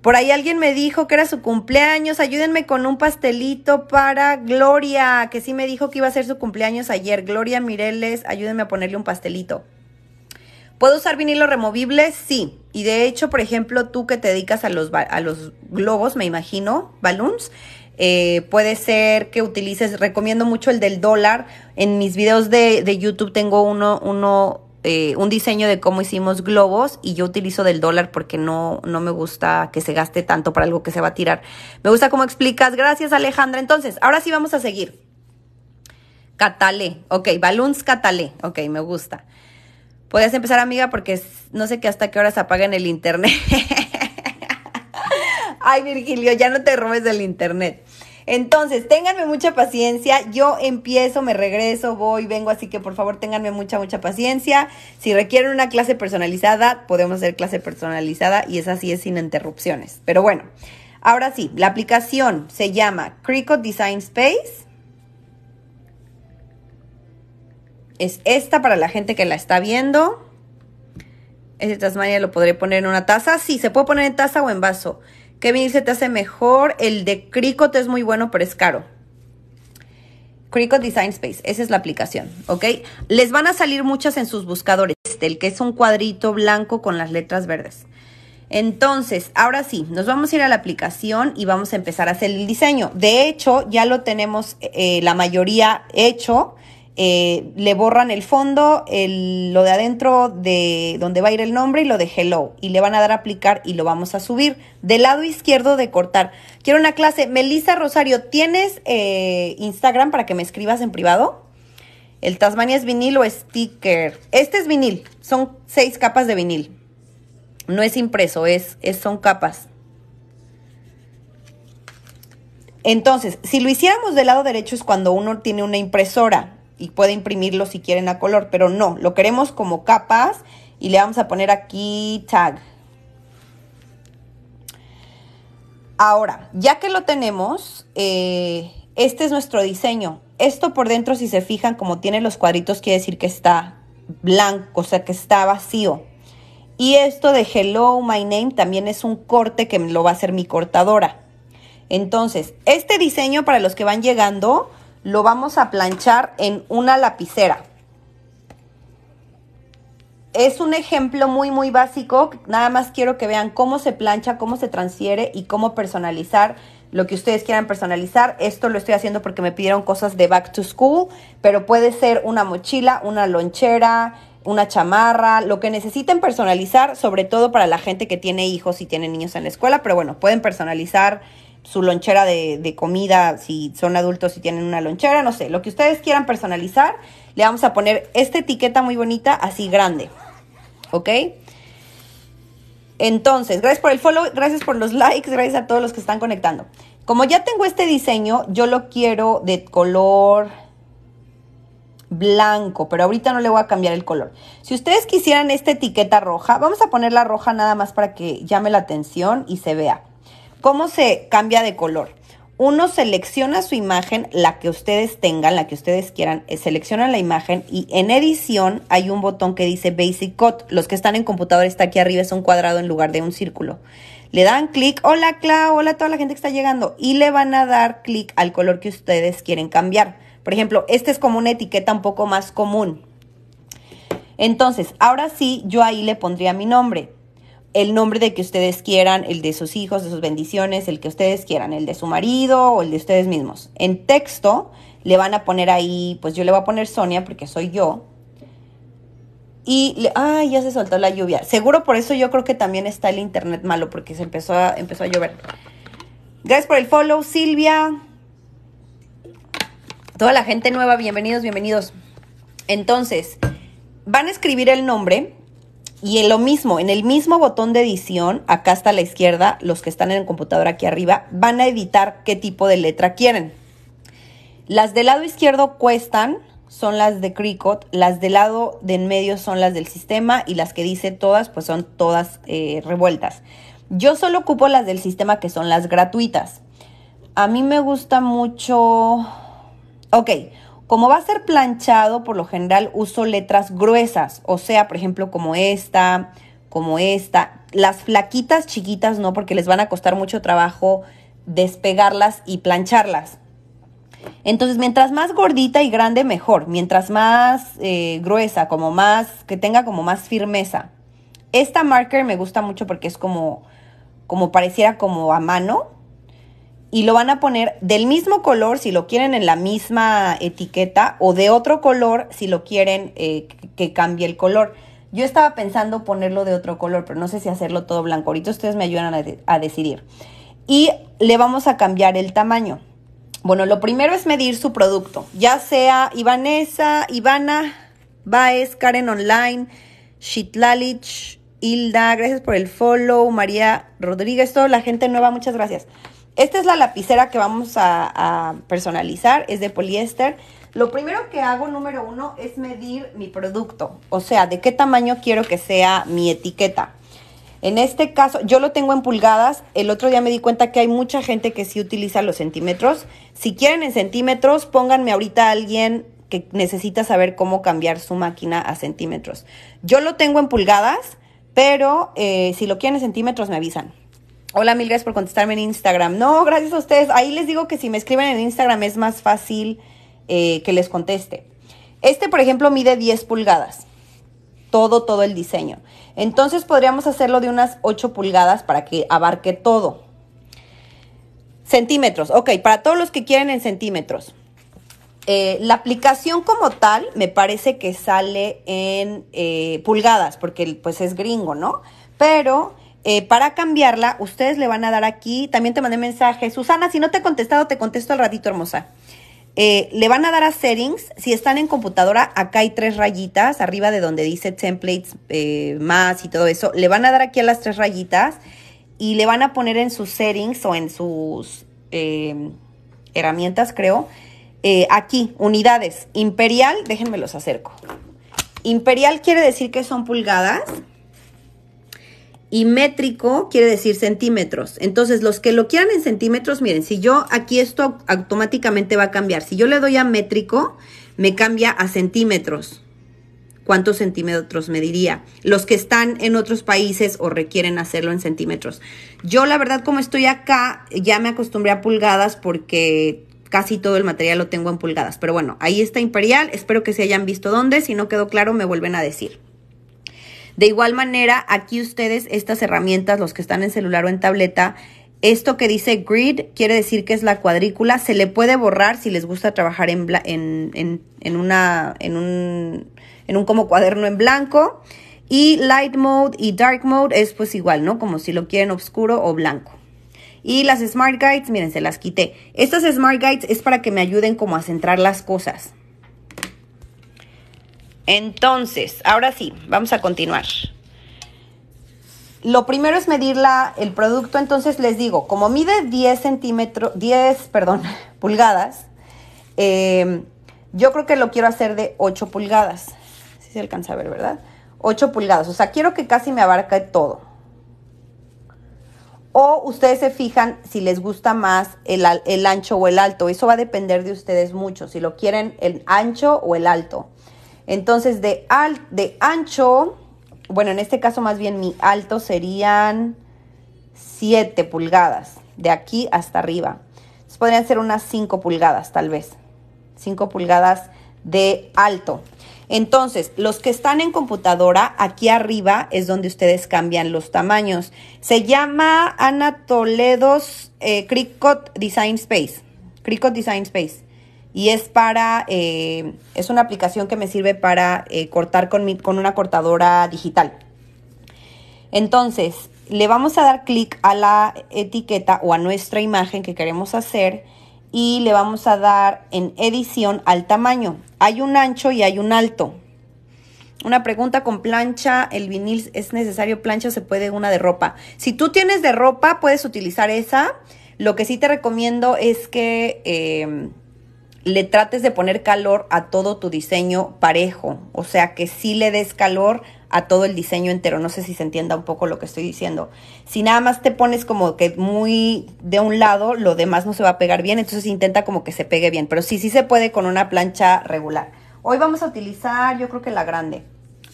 Por ahí alguien me dijo que era su cumpleaños. Ayúdenme con un pastelito para Gloria, que sí me dijo que iba a ser su cumpleaños ayer. Gloria Mireles, ayúdenme a ponerle un pastelito. ¿Puedo usar vinilo removible? Sí. Y de hecho, por ejemplo, tú que te dedicas a los, a los globos, me imagino, balloons, eh, puede ser que utilices, recomiendo mucho el del dólar. En mis videos de, YouTube tengo uno, eh, un diseño de cómo hicimos globos y yo utilizo del dólar porque no, no me gusta que se gaste tanto para algo que se va a tirar. Me gusta cómo explicas. Gracias, Alejandra. Entonces, ahora sí vamos a seguir. Catalé, Ok, balloons Catalé, Ok, me gusta. Podrías empezar, amiga, porque no sé qué hasta qué horas apagan el internet. Ay, Virgilio, ya no te robes del internet. Entonces, ténganme mucha paciencia. Yo empiezo, me regreso, voy, vengo, así que por favor ténganme mucha, mucha paciencia. Si requieren una clase personalizada, podemos hacer clase personalizada y es así, es sin interrupciones. Pero bueno, ahora sí, la aplicación se llama Cricut Design Space es esta para la gente que la está viendo. Este Tasmania lo podré poner en una taza. Sí, se puede poner en taza o en vaso. ¿Qué vinil se te hace mejor? El de Cricut. es muy bueno, pero es caro. Cricut Design Space, esa es la aplicación, ¿ok? Les van a salir muchas en sus buscadores, este, el que es un cuadrito blanco con las letras verdes. Entonces, ahora sí, nos vamos a ir a la aplicación y vamos a empezar a hacer el diseño. De hecho, ya lo tenemos eh, la mayoría hecho. Eh, le borran el fondo, lo de adentro de donde va a ir el nombre y lo de hello. Y le van a dar a aplicar y lo vamos a subir. Del lado izquierdo de cortar. Quiero una clase. Melissa Rosario, ¿tienes eh, Instagram para que me escribas en privado? El Tasmania es vinil o sticker. Este es vinil. Son seis capas de vinil. No es impreso, es, es son capas. Entonces, si lo hiciéramos del lado derecho es cuando uno tiene una impresora y puede imprimirlo si quieren a color, pero no, lo queremos como capas y le vamos a poner aquí tag. Ahora, ya que lo tenemos, eh, este es nuestro diseño. Esto por dentro, si se fijan, como tiene los cuadritos, quiere decir que está blanco, o sea que está vacío. Y esto de Hello, My Name también es un corte que lo va a hacer mi cortadora. Entonces, este diseño para los que van llegando, lo vamos a planchar en una lapicera. Es un ejemplo muy, muy básico. Nada más quiero que vean cómo se plancha, cómo se transfiere y cómo personalizar lo que ustedes quieran personalizar. Esto lo estoy haciendo porque me pidieron cosas de back to school, pero puede ser una mochila, una lonchera, una chamarra, lo que necesiten personalizar, sobre todo para la gente que tiene hijos y tiene niños en la escuela, pero bueno, pueden personalizar su lonchera de, comida, si son adultos, y tienen una lonchera, no sé, lo que ustedes quieran personalizar, le vamos a poner esta etiqueta muy bonita, así grande, ¿ok? Entonces, gracias por el follow, gracias por los likes, gracias a todos los que están conectando. Como ya tengo este diseño, yo lo quiero de color blanco, pero ahorita no le voy a cambiar el color. Si ustedes quisieran esta etiqueta roja, vamos a ponerla roja nada más para que llame la atención y se vea. ¿Cómo se cambia de color? Uno selecciona su imagen, la que ustedes tengan, la que ustedes quieran, eh, seleccionan la imagen y en edición hay un botón que dice Basic Cut. Los que están en computador, está aquí arriba, es un cuadrado en lugar de un círculo. Le dan clic, hola Clau, hola a toda la gente que está llegando y le van a dar clic al color que ustedes quieren cambiar. Por ejemplo, este es como una etiqueta un poco más común. Entonces, ahora sí, yo ahí le pondría mi nombre el nombre de que ustedes quieran, el de sus hijos, de sus bendiciones, el que ustedes quieran, el de su marido o el de ustedes mismos. En texto le van a poner ahí, pues yo le voy a poner Sonia porque soy yo. Y, ay, ya se soltó la lluvia. Seguro por eso yo creo que también está el internet malo porque se empezó a, empezó a llover. Gracias por el follow, Silvia. Toda la gente nueva, bienvenidos, bienvenidos. Entonces, van a escribir el nombre y en lo mismo, en el mismo botón de edición, acá está a la izquierda, los que están en el computador aquí arriba, van a editar qué tipo de letra quieren. Las del lado izquierdo cuestan, son las de Cricut, las del lado de en medio son las del sistema y las que dice todas, pues son todas eh, revueltas. Yo solo ocupo las del sistema que son las gratuitas. A mí me gusta mucho... Ok, como va a ser planchado, por lo general uso letras gruesas, o sea, por ejemplo, como esta, como esta. Las flaquitas chiquitas no, porque les van a costar mucho trabajo despegarlas y plancharlas. Entonces, mientras más gordita y grande, mejor. Mientras más eh, gruesa, como más, que tenga como más firmeza. Esta marker me gusta mucho porque es como, como pareciera como a mano, y lo van a poner del mismo color si lo quieren en la misma etiqueta o de otro color si lo quieren eh, que cambie el color. Yo estaba pensando ponerlo de otro color, pero no sé si hacerlo todo blanco. Ahorita ustedes me ayudan a, decidir. Y le vamos a cambiar el tamaño. Bueno, lo primero es medir su producto, ya sea Ivanesa, Ivana, Baez, Karen Online, Shitlalich, Hilda, gracias por el follow, María Rodríguez, toda la gente nueva, muchas gracias. Esta es la lapicera que vamos a, personalizar, es de poliéster. Lo primero que hago, número uno, es medir mi producto, o sea, de qué tamaño quiero que sea mi etiqueta. En este caso, yo lo tengo en pulgadas. El otro día me di cuenta que hay mucha gente que sí utiliza los centímetros. Si quieren en centímetros, pónganme ahorita a alguien que necesita saber cómo cambiar su máquina a centímetros. Yo lo tengo en pulgadas, pero eh, si lo quieren en centímetros, me avisan. Hola, mil gracias por contestarme en Instagram. No, gracias a ustedes. Ahí les digo que si me escriben en Instagram es más fácil eh, que les conteste. Este, por ejemplo, mide 10 pulgadas. Todo, todo el diseño. Entonces podríamos hacerlo de unas 8 pulgadas para que abarque todo. Centímetros. Ok, para todos los que quieren en centímetros. Eh, la aplicación como tal me parece que sale en eh, pulgadas, porque pues es gringo, ¿no? Pero eh, para cambiarla, ustedes le van a dar aquí, también te mandé mensaje, Susana, si no te he contestado, te contesto al ratito, hermosa. Eh, le van a dar a settings, si están en computadora, acá hay tres rayitas, arriba de donde dice templates eh, más y todo eso, le van a dar aquí a las tres rayitas y le van a poner en sus settings o en sus herramientas, creo, aquí, unidades, imperial, déjenme los acerco. Imperial quiere decir que son pulgadas y métrico quiere decir centímetros. Entonces, los que lo quieran en centímetros, miren, si yo aquí esto automáticamente va a cambiar. Si yo le doy a métrico, me cambia a centímetros. ¿Cuántos centímetros me diría? Los que están en otros países o requieren hacerlo en centímetros. Yo, la verdad, como estoy acá, ya me acostumbré a pulgadas porque casi todo el material lo tengo en pulgadas. Pero bueno, ahí está Imperial. Espero que se hayan visto dónde. Si no quedó claro, me vuelven a decir. De igual manera, aquí ustedes, estas herramientas, los que están en celular o en tableta, esto que dice grid quiere decir que es la cuadrícula, se le puede borrar si les gusta trabajar en, en, en, en una, un, en un como cuaderno en blanco. Y light mode y dark mode es pues igual, ¿no? Como si lo quieren oscuro o blanco. Y las Smart Guides, miren, se las quité. Estas Smart Guides es para que me ayuden como a centrar las cosas. Entonces, ahora sí, vamos a continuar. Lo primero es medir el producto, entonces les digo, como mide 10 centímetros, 10, perdón, pulgadas, eh, yo creo que lo quiero hacer de 8 pulgadas. Si se alcanza a ver, ¿verdad? 8 pulgadas, o sea, quiero que casi me abarque todo. O ustedes se fijan si les gusta más el, el ancho o el alto, eso va a depender de ustedes mucho, si lo quieren el ancho o el alto. Entonces de, de ancho, bueno, en este caso más bien mi alto serían 7 pulgadas, de aquí hasta arriba. podrían ser unas 5 pulgadas tal vez, 5 pulgadas de alto. Entonces, los que están en computadora, aquí arriba es donde ustedes cambian los tamaños. Se llama Ana Toledo's eh, Design Space. Cricut Design Space y es para, eh, es una aplicación que me sirve para eh, cortar con, con una cortadora digital. Entonces, le vamos a dar clic a la etiqueta o a nuestra imagen que queremos hacer y le vamos a dar en edición al tamaño. Hay un ancho y hay un alto. Una pregunta con plancha, el vinil es necesario plancha, se puede una de ropa. Si tú tienes de ropa, puedes utilizar esa. Lo que sí te recomiendo es que eh, le trates de poner calor a todo tu diseño parejo, o sea, que sí le des calor a todo el diseño entero. No sé si se entienda un poco lo que estoy diciendo. Si nada más te pones como que muy de un lado, lo demás no se va a pegar bien, entonces intenta como que se pegue bien, pero sí, sí se puede con una plancha regular. Hoy vamos a utilizar, yo creo que la grande,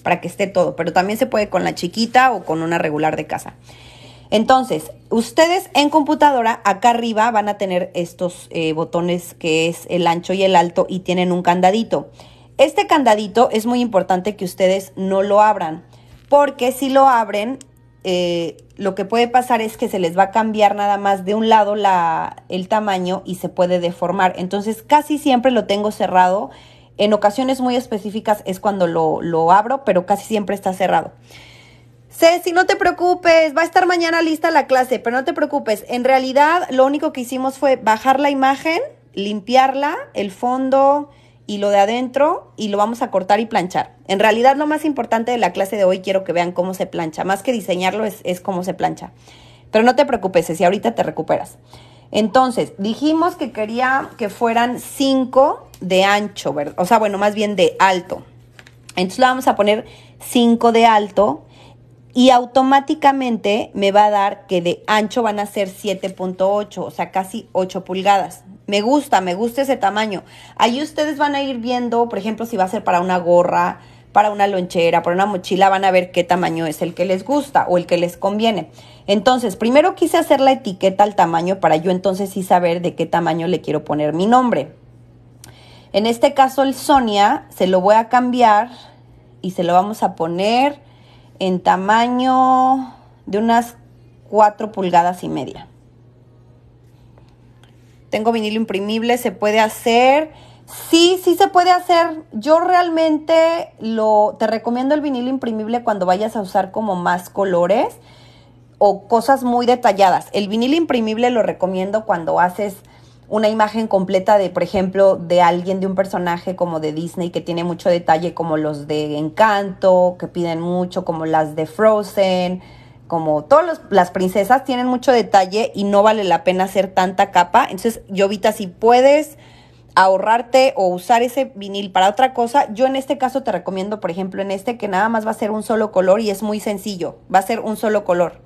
para que esté todo, pero también se puede con la chiquita o con una regular de casa. Entonces, ustedes en computadora, acá arriba van a tener estos eh, botones que es el ancho y el alto y tienen un candadito. Este candadito es muy importante que ustedes no lo abran, porque si lo abren, eh, lo que puede pasar es que se les va a cambiar nada más de un lado el tamaño y se puede deformar. Entonces, casi siempre lo tengo cerrado. En ocasiones muy específicas es cuando lo abro, pero casi siempre está cerrado. Ceci, no te preocupes, va a estar mañana lista la clase, pero no te preocupes. En realidad, lo único que hicimos fue bajar la imagen, limpiarla, el fondo y lo de adentro, y lo vamos a cortar y planchar. En realidad, lo más importante de la clase de hoy, quiero que vean cómo se plancha. Más que diseñarlo, es, cómo se plancha. Pero no te preocupes, si ahorita te recuperas. Entonces, dijimos que quería que fueran 5 de ancho, ¿verdad? O sea, bueno, más bien de alto. Entonces le vamos a poner 5 de alto y automáticamente me va a dar que de ancho van a ser 7.8, o sea, casi 8 pulgadas. Me gusta, me gusta ese tamaño. Ahí ustedes van a ir viendo, por ejemplo, si va a ser para una gorra, para una lonchera, para una mochila, van a ver qué tamaño es el que les gusta o el que les conviene. Entonces, primero quise hacer la etiqueta al tamaño para yo entonces sí saber de qué tamaño le quiero poner mi nombre. En este caso, el Sonia se lo voy a cambiar y se lo vamos a poner en tamaño de unas 4 pulgadas y media. Tengo vinilo imprimible, se puede hacer. Sí, sí se puede hacer. Yo realmente lo te recomiendo el vinilo imprimible cuando vayas a usar como más colores o cosas muy detalladas. El vinilo imprimible lo recomiendo cuando haces una imagen completa de, por ejemplo, de alguien, de un personaje como de Disney que tiene mucho detalle, como los de Encanto, que piden mucho, como las de Frozen, como todas las princesas tienen mucho detalle y no vale la pena hacer tanta capa. Entonces, Jovita, si puedes ahorrarte o usar ese vinil para otra cosa, yo en este caso te recomiendo, por ejemplo, en este que nada más va a ser un solo color y es muy sencillo, va a ser un solo color.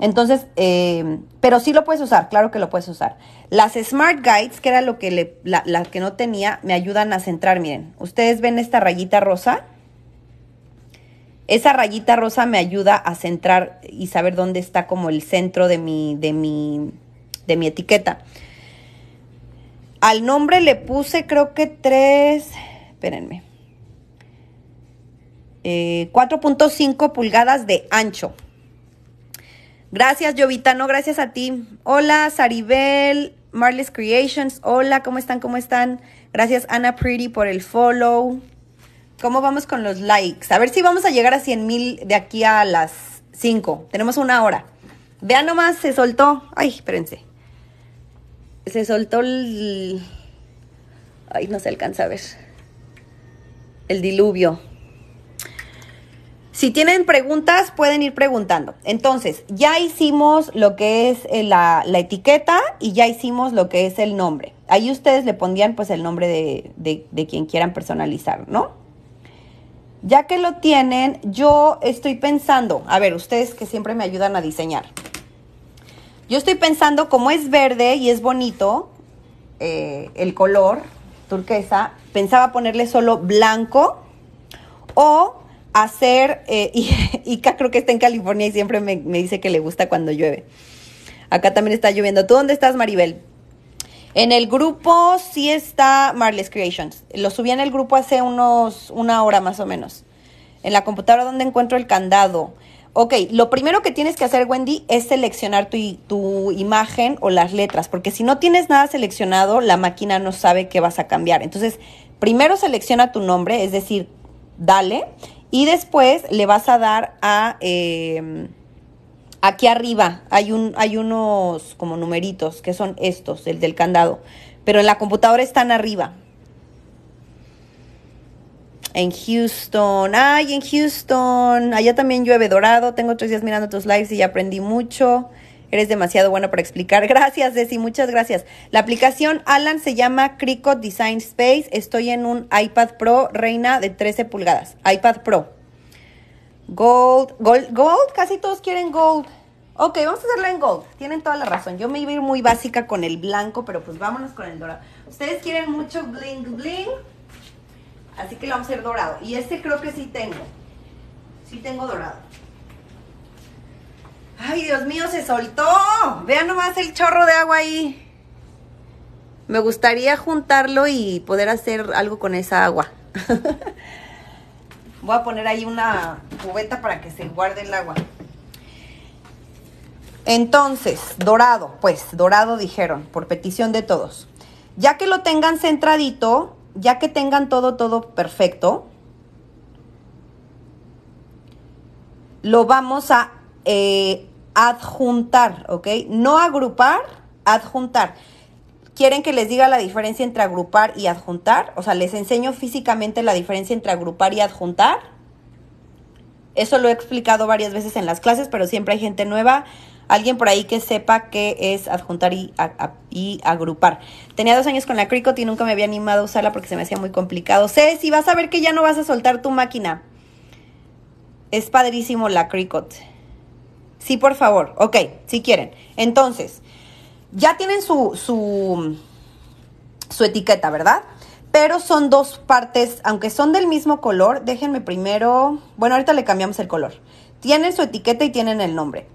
Entonces, eh, pero sí lo puedes usar, claro que lo puedes usar. Las Smart Guides, que era lo que la, que no tenía, me ayudan a centrar. Miren, ustedes ven esta rayita rosa. Esa rayita rosa me ayuda a centrar y saber dónde está como el centro de mi, de mi, etiqueta. Al nombre le puse creo que tres, espérenme, 4.5 eh, pulgadas de ancho. Gracias, Jovita. No, gracias a ti. Hola, Saribel, Marlis Creations. Hola, ¿cómo están? ¿Cómo están? Gracias, Ana Pretty, por el follow. ¿Cómo vamos con los likes? A ver si vamos a llegar a 100 mil de aquí a las 5. Tenemos una hora. Vean nomás, se soltó. Ay, espérense. Se soltó el... Ay, no se alcanza a ver. El diluvio. Si tienen preguntas, pueden ir preguntando. Entonces, ya hicimos lo que es eh, la, etiqueta y ya hicimos lo que es el nombre. Ahí ustedes le pondrían pues el nombre de, quien quieran personalizar, ¿no? Ya que lo tienen, yo estoy pensando, a ver, ustedes que siempre me ayudan a diseñar. Yo estoy pensando, como es verde y es bonito eh, el color turquesa, pensaba ponerle solo blanco o hacer, eh, y Ica creo que está en California y siempre me, dice que le gusta cuando llueve. Acá también está lloviendo. ¿Tú dónde estás, Maribel? En el grupo sí está Marles Creations. Lo subí en el grupo hace unos, una hora más o menos. En la computadora ¿dónde encuentro el candado. Ok, lo primero que tienes que hacer, Wendy, es seleccionar tu, tu, imagen o las letras, porque si no tienes nada seleccionado, la máquina no sabe qué vas a cambiar. Entonces, primero selecciona tu nombre, es decir, dale, y después le vas a dar a... Em, aquí arriba hay, un, hay unos como numeritos, que son estos, el del candado. Pero en la computadora están arriba. En Houston, ay, en Houston, allá también llueve dorado, tengo tres días mirando tus lives y ya aprendí mucho. Eres demasiado bueno para explicar. Gracias, Desi, muchas gracias. La aplicación Alan se llama Cricut Design Space. Estoy en un iPad Pro Reina de 13 pulgadas. iPad Pro. Gold, gold, gold, casi todos quieren gold. Ok, vamos a hacerla en gold. Tienen toda la razón. Yo me iba a ir muy básica con el blanco, pero pues vámonos con el dorado. Ustedes quieren mucho bling bling. Así que lo vamos a hacer dorado. Y este creo que sí tengo. Sí tengo dorado. Ay, Dios mío, se soltó. Vean nomás el chorro de agua ahí. Me gustaría juntarlo y poder hacer algo con esa agua. Voy a poner ahí una cubeta para que se guarde el agua. Entonces, dorado, pues, dorado dijeron, por petición de todos. Ya que lo tengan centradito, ya que tengan todo, todo perfecto, lo vamos a eh, adjuntar, ¿ok? No agrupar, adjuntar. ¿Quieren que les diga la diferencia entre agrupar y adjuntar? O sea, les enseño físicamente la diferencia entre agrupar y adjuntar. Eso lo he explicado varias veces en las clases, pero siempre hay gente nueva. Alguien por ahí que sepa qué es adjuntar y, agrupar. Tenía dos años con la Cricut y nunca me había animado a usarla porque se me hacía muy complicado. Sé, si vas a ver que ya no vas a soltar tu máquina. Es padrísimo la Cricut. Sí, por favor. Ok, si quieren. Entonces, ya tienen su, su, su etiqueta, ¿verdad? Pero son dos partes, aunque son del mismo color, déjenme primero, bueno, ahorita le cambiamos el color. Tienen su etiqueta y tienen el nombre.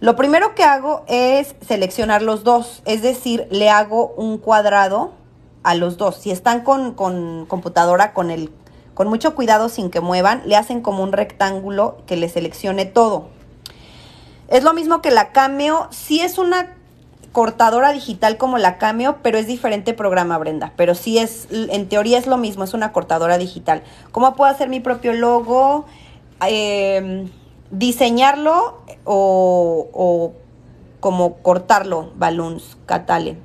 Lo primero que hago es seleccionar los dos, es decir, le hago un cuadrado a los dos. Si están con, computadora, con, el, con mucho cuidado sin que muevan, le hacen como un rectángulo que le seleccione todo, es lo mismo que la Cameo, sí es una cortadora digital como la Cameo, pero es diferente programa, Brenda. Pero sí es, en teoría es lo mismo, es una cortadora digital. ¿Cómo puedo hacer mi propio logo? Em, diseñarlo o, o, como cortarlo, balloons, catale.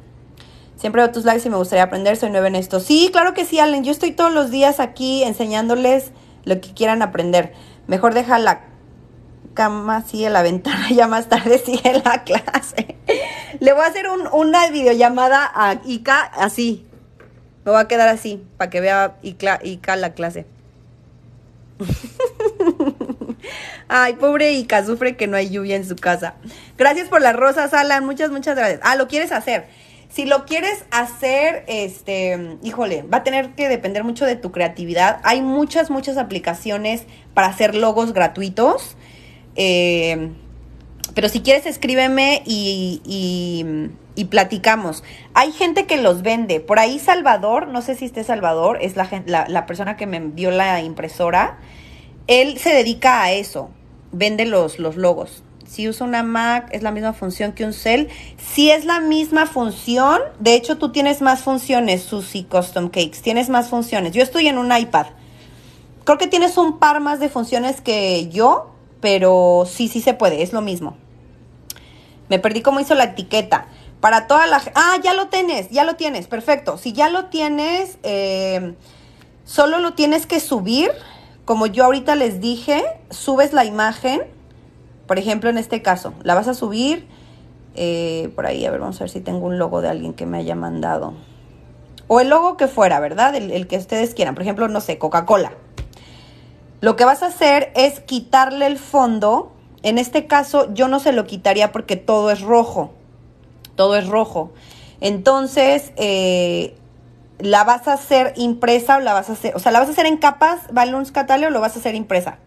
Siempre veo tus likes y me gustaría aprender, soy nueva en esto. Sí, claro que sí, Allen. Yo estoy todos los días aquí enseñándoles lo que quieran aprender. Mejor deja la cama, sigue la ventana, ya más tarde sigue la clase. Le voy a hacer una videollamada a Ica así. Me va a quedar así para que vea Ika la clase. Ay, pobre Ica, sufre que no hay lluvia en su casa. Gracias por las rosas, Alan. Muchas, muchas gracias. Ah, lo quieres hacer. Si lo quieres hacer, este, híjole, va a tener que depender mucho de tu creatividad. Hay muchas, muchas aplicaciones para hacer logos gratuitos. Eh, pero si quieres escríbeme y, platicamos. Hay gente que los vende. Por ahí Salvador, no sé si esté Salvador, es la, persona que me envió la impresora. Él se dedica a eso, vende los, los logos. Si usa una Mac, es la misma función que un Cell. Si es la misma función, de hecho tú tienes más funciones, Susi Custom Cakes, tienes más funciones. Yo estoy en un iPad. Creo que tienes un par más de funciones que yo, pero sí, sí se puede, es lo mismo. Me perdí cómo hizo la etiqueta. Para toda la... Ah, ya lo tienes, ya lo tienes, perfecto. Si ya lo tienes, eh, solo lo tienes que subir. Como yo ahorita les dije, subes la imagen, por ejemplo, en este caso, la vas a subir eh, por ahí, a ver, vamos a ver si tengo un logo de alguien que me haya mandado. O el logo que fuera, ¿verdad? el que ustedes quieran. Por ejemplo, no sé, Coca-Cola. Lo que vas a hacer es quitarle el fondo. En este caso yo no se lo quitaría porque todo es rojo. Todo es rojo. Entonces, eh, la vas a hacer impresa o la vas a hacer, o sea, la vas a hacer en capas, Balloons Catale, o lo vas a hacer impresa.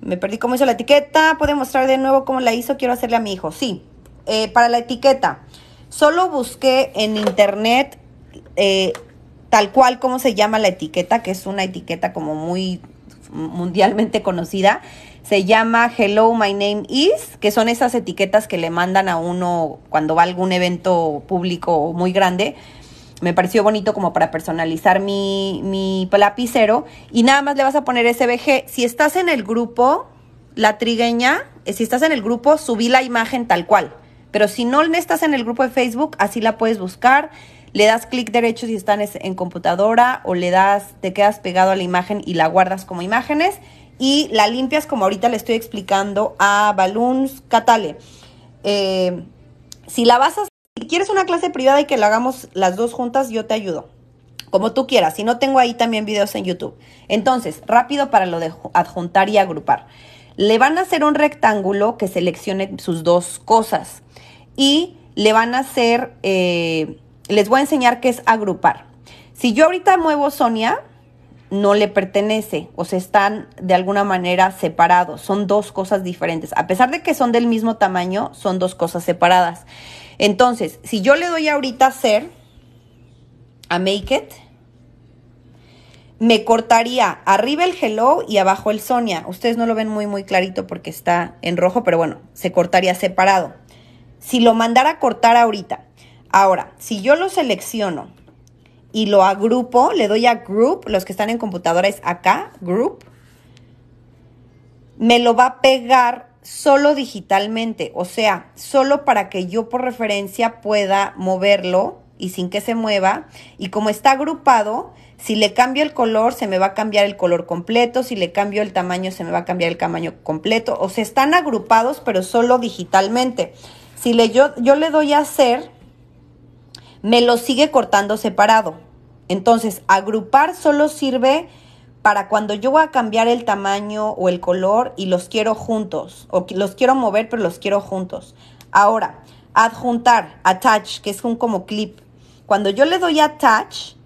Me perdí cómo hizo la etiqueta. ¿Puede mostrar de nuevo cómo la hizo? Quiero hacerle a mi hijo. Sí, eh, para la etiqueta. Solo busqué en internet eh, tal cual cómo se llama la etiqueta, que es una etiqueta como muy mundialmente conocida, se llama Hello, My Name Is, que son esas etiquetas que le mandan a uno cuando va a algún evento público muy grande. Me pareció bonito como para personalizar mi, mi lapicero. Y nada más le vas a poner SBG. Si estás en el grupo, la trigueña, eh, si estás en el grupo, subí la imagen tal cual. Pero si no estás en el grupo de Facebook, así la puedes buscar le das clic derecho si están en computadora o le das, te quedas pegado a la imagen y la guardas como imágenes y la limpias como ahorita le estoy explicando a Balloons Catale. Eh, si la vas a, si quieres una clase privada y que la hagamos las dos juntas, yo te ayudo. Como tú quieras, si no tengo ahí también videos en YouTube. Entonces, rápido para lo de adjuntar y agrupar. Le van a hacer un rectángulo que seleccione sus dos cosas y le van a hacer eh, les voy a enseñar qué es agrupar. Si yo ahorita muevo Sonia, no le pertenece, o sea, están de alguna manera separados, son dos cosas diferentes. A pesar de que son del mismo tamaño, son dos cosas separadas. Entonces, si yo le doy ahorita hacer, a make it, me cortaría arriba el hello y abajo el Sonia. Ustedes no lo ven muy muy clarito porque está en rojo, pero bueno, se cortaría separado. Si lo mandara a cortar ahorita Ahora, si yo lo selecciono y lo agrupo, le doy a group, los que están en computadora es acá, group, me lo va a pegar solo digitalmente, o sea, solo para que yo por referencia pueda moverlo y sin que se mueva. Y como está agrupado, si le cambio el color, se me va a cambiar el color completo, si le cambio el tamaño, se me va a cambiar el tamaño completo. O sea, están agrupados, pero solo digitalmente. Si yo, yo le doy a hacer, me lo sigue cortando separado. Entonces, agrupar solo sirve para cuando yo voy a cambiar el tamaño o el color y los quiero juntos, o los quiero mover, pero los quiero juntos. Ahora, adjuntar, attach, que es un como clip. Cuando yo le doy attach,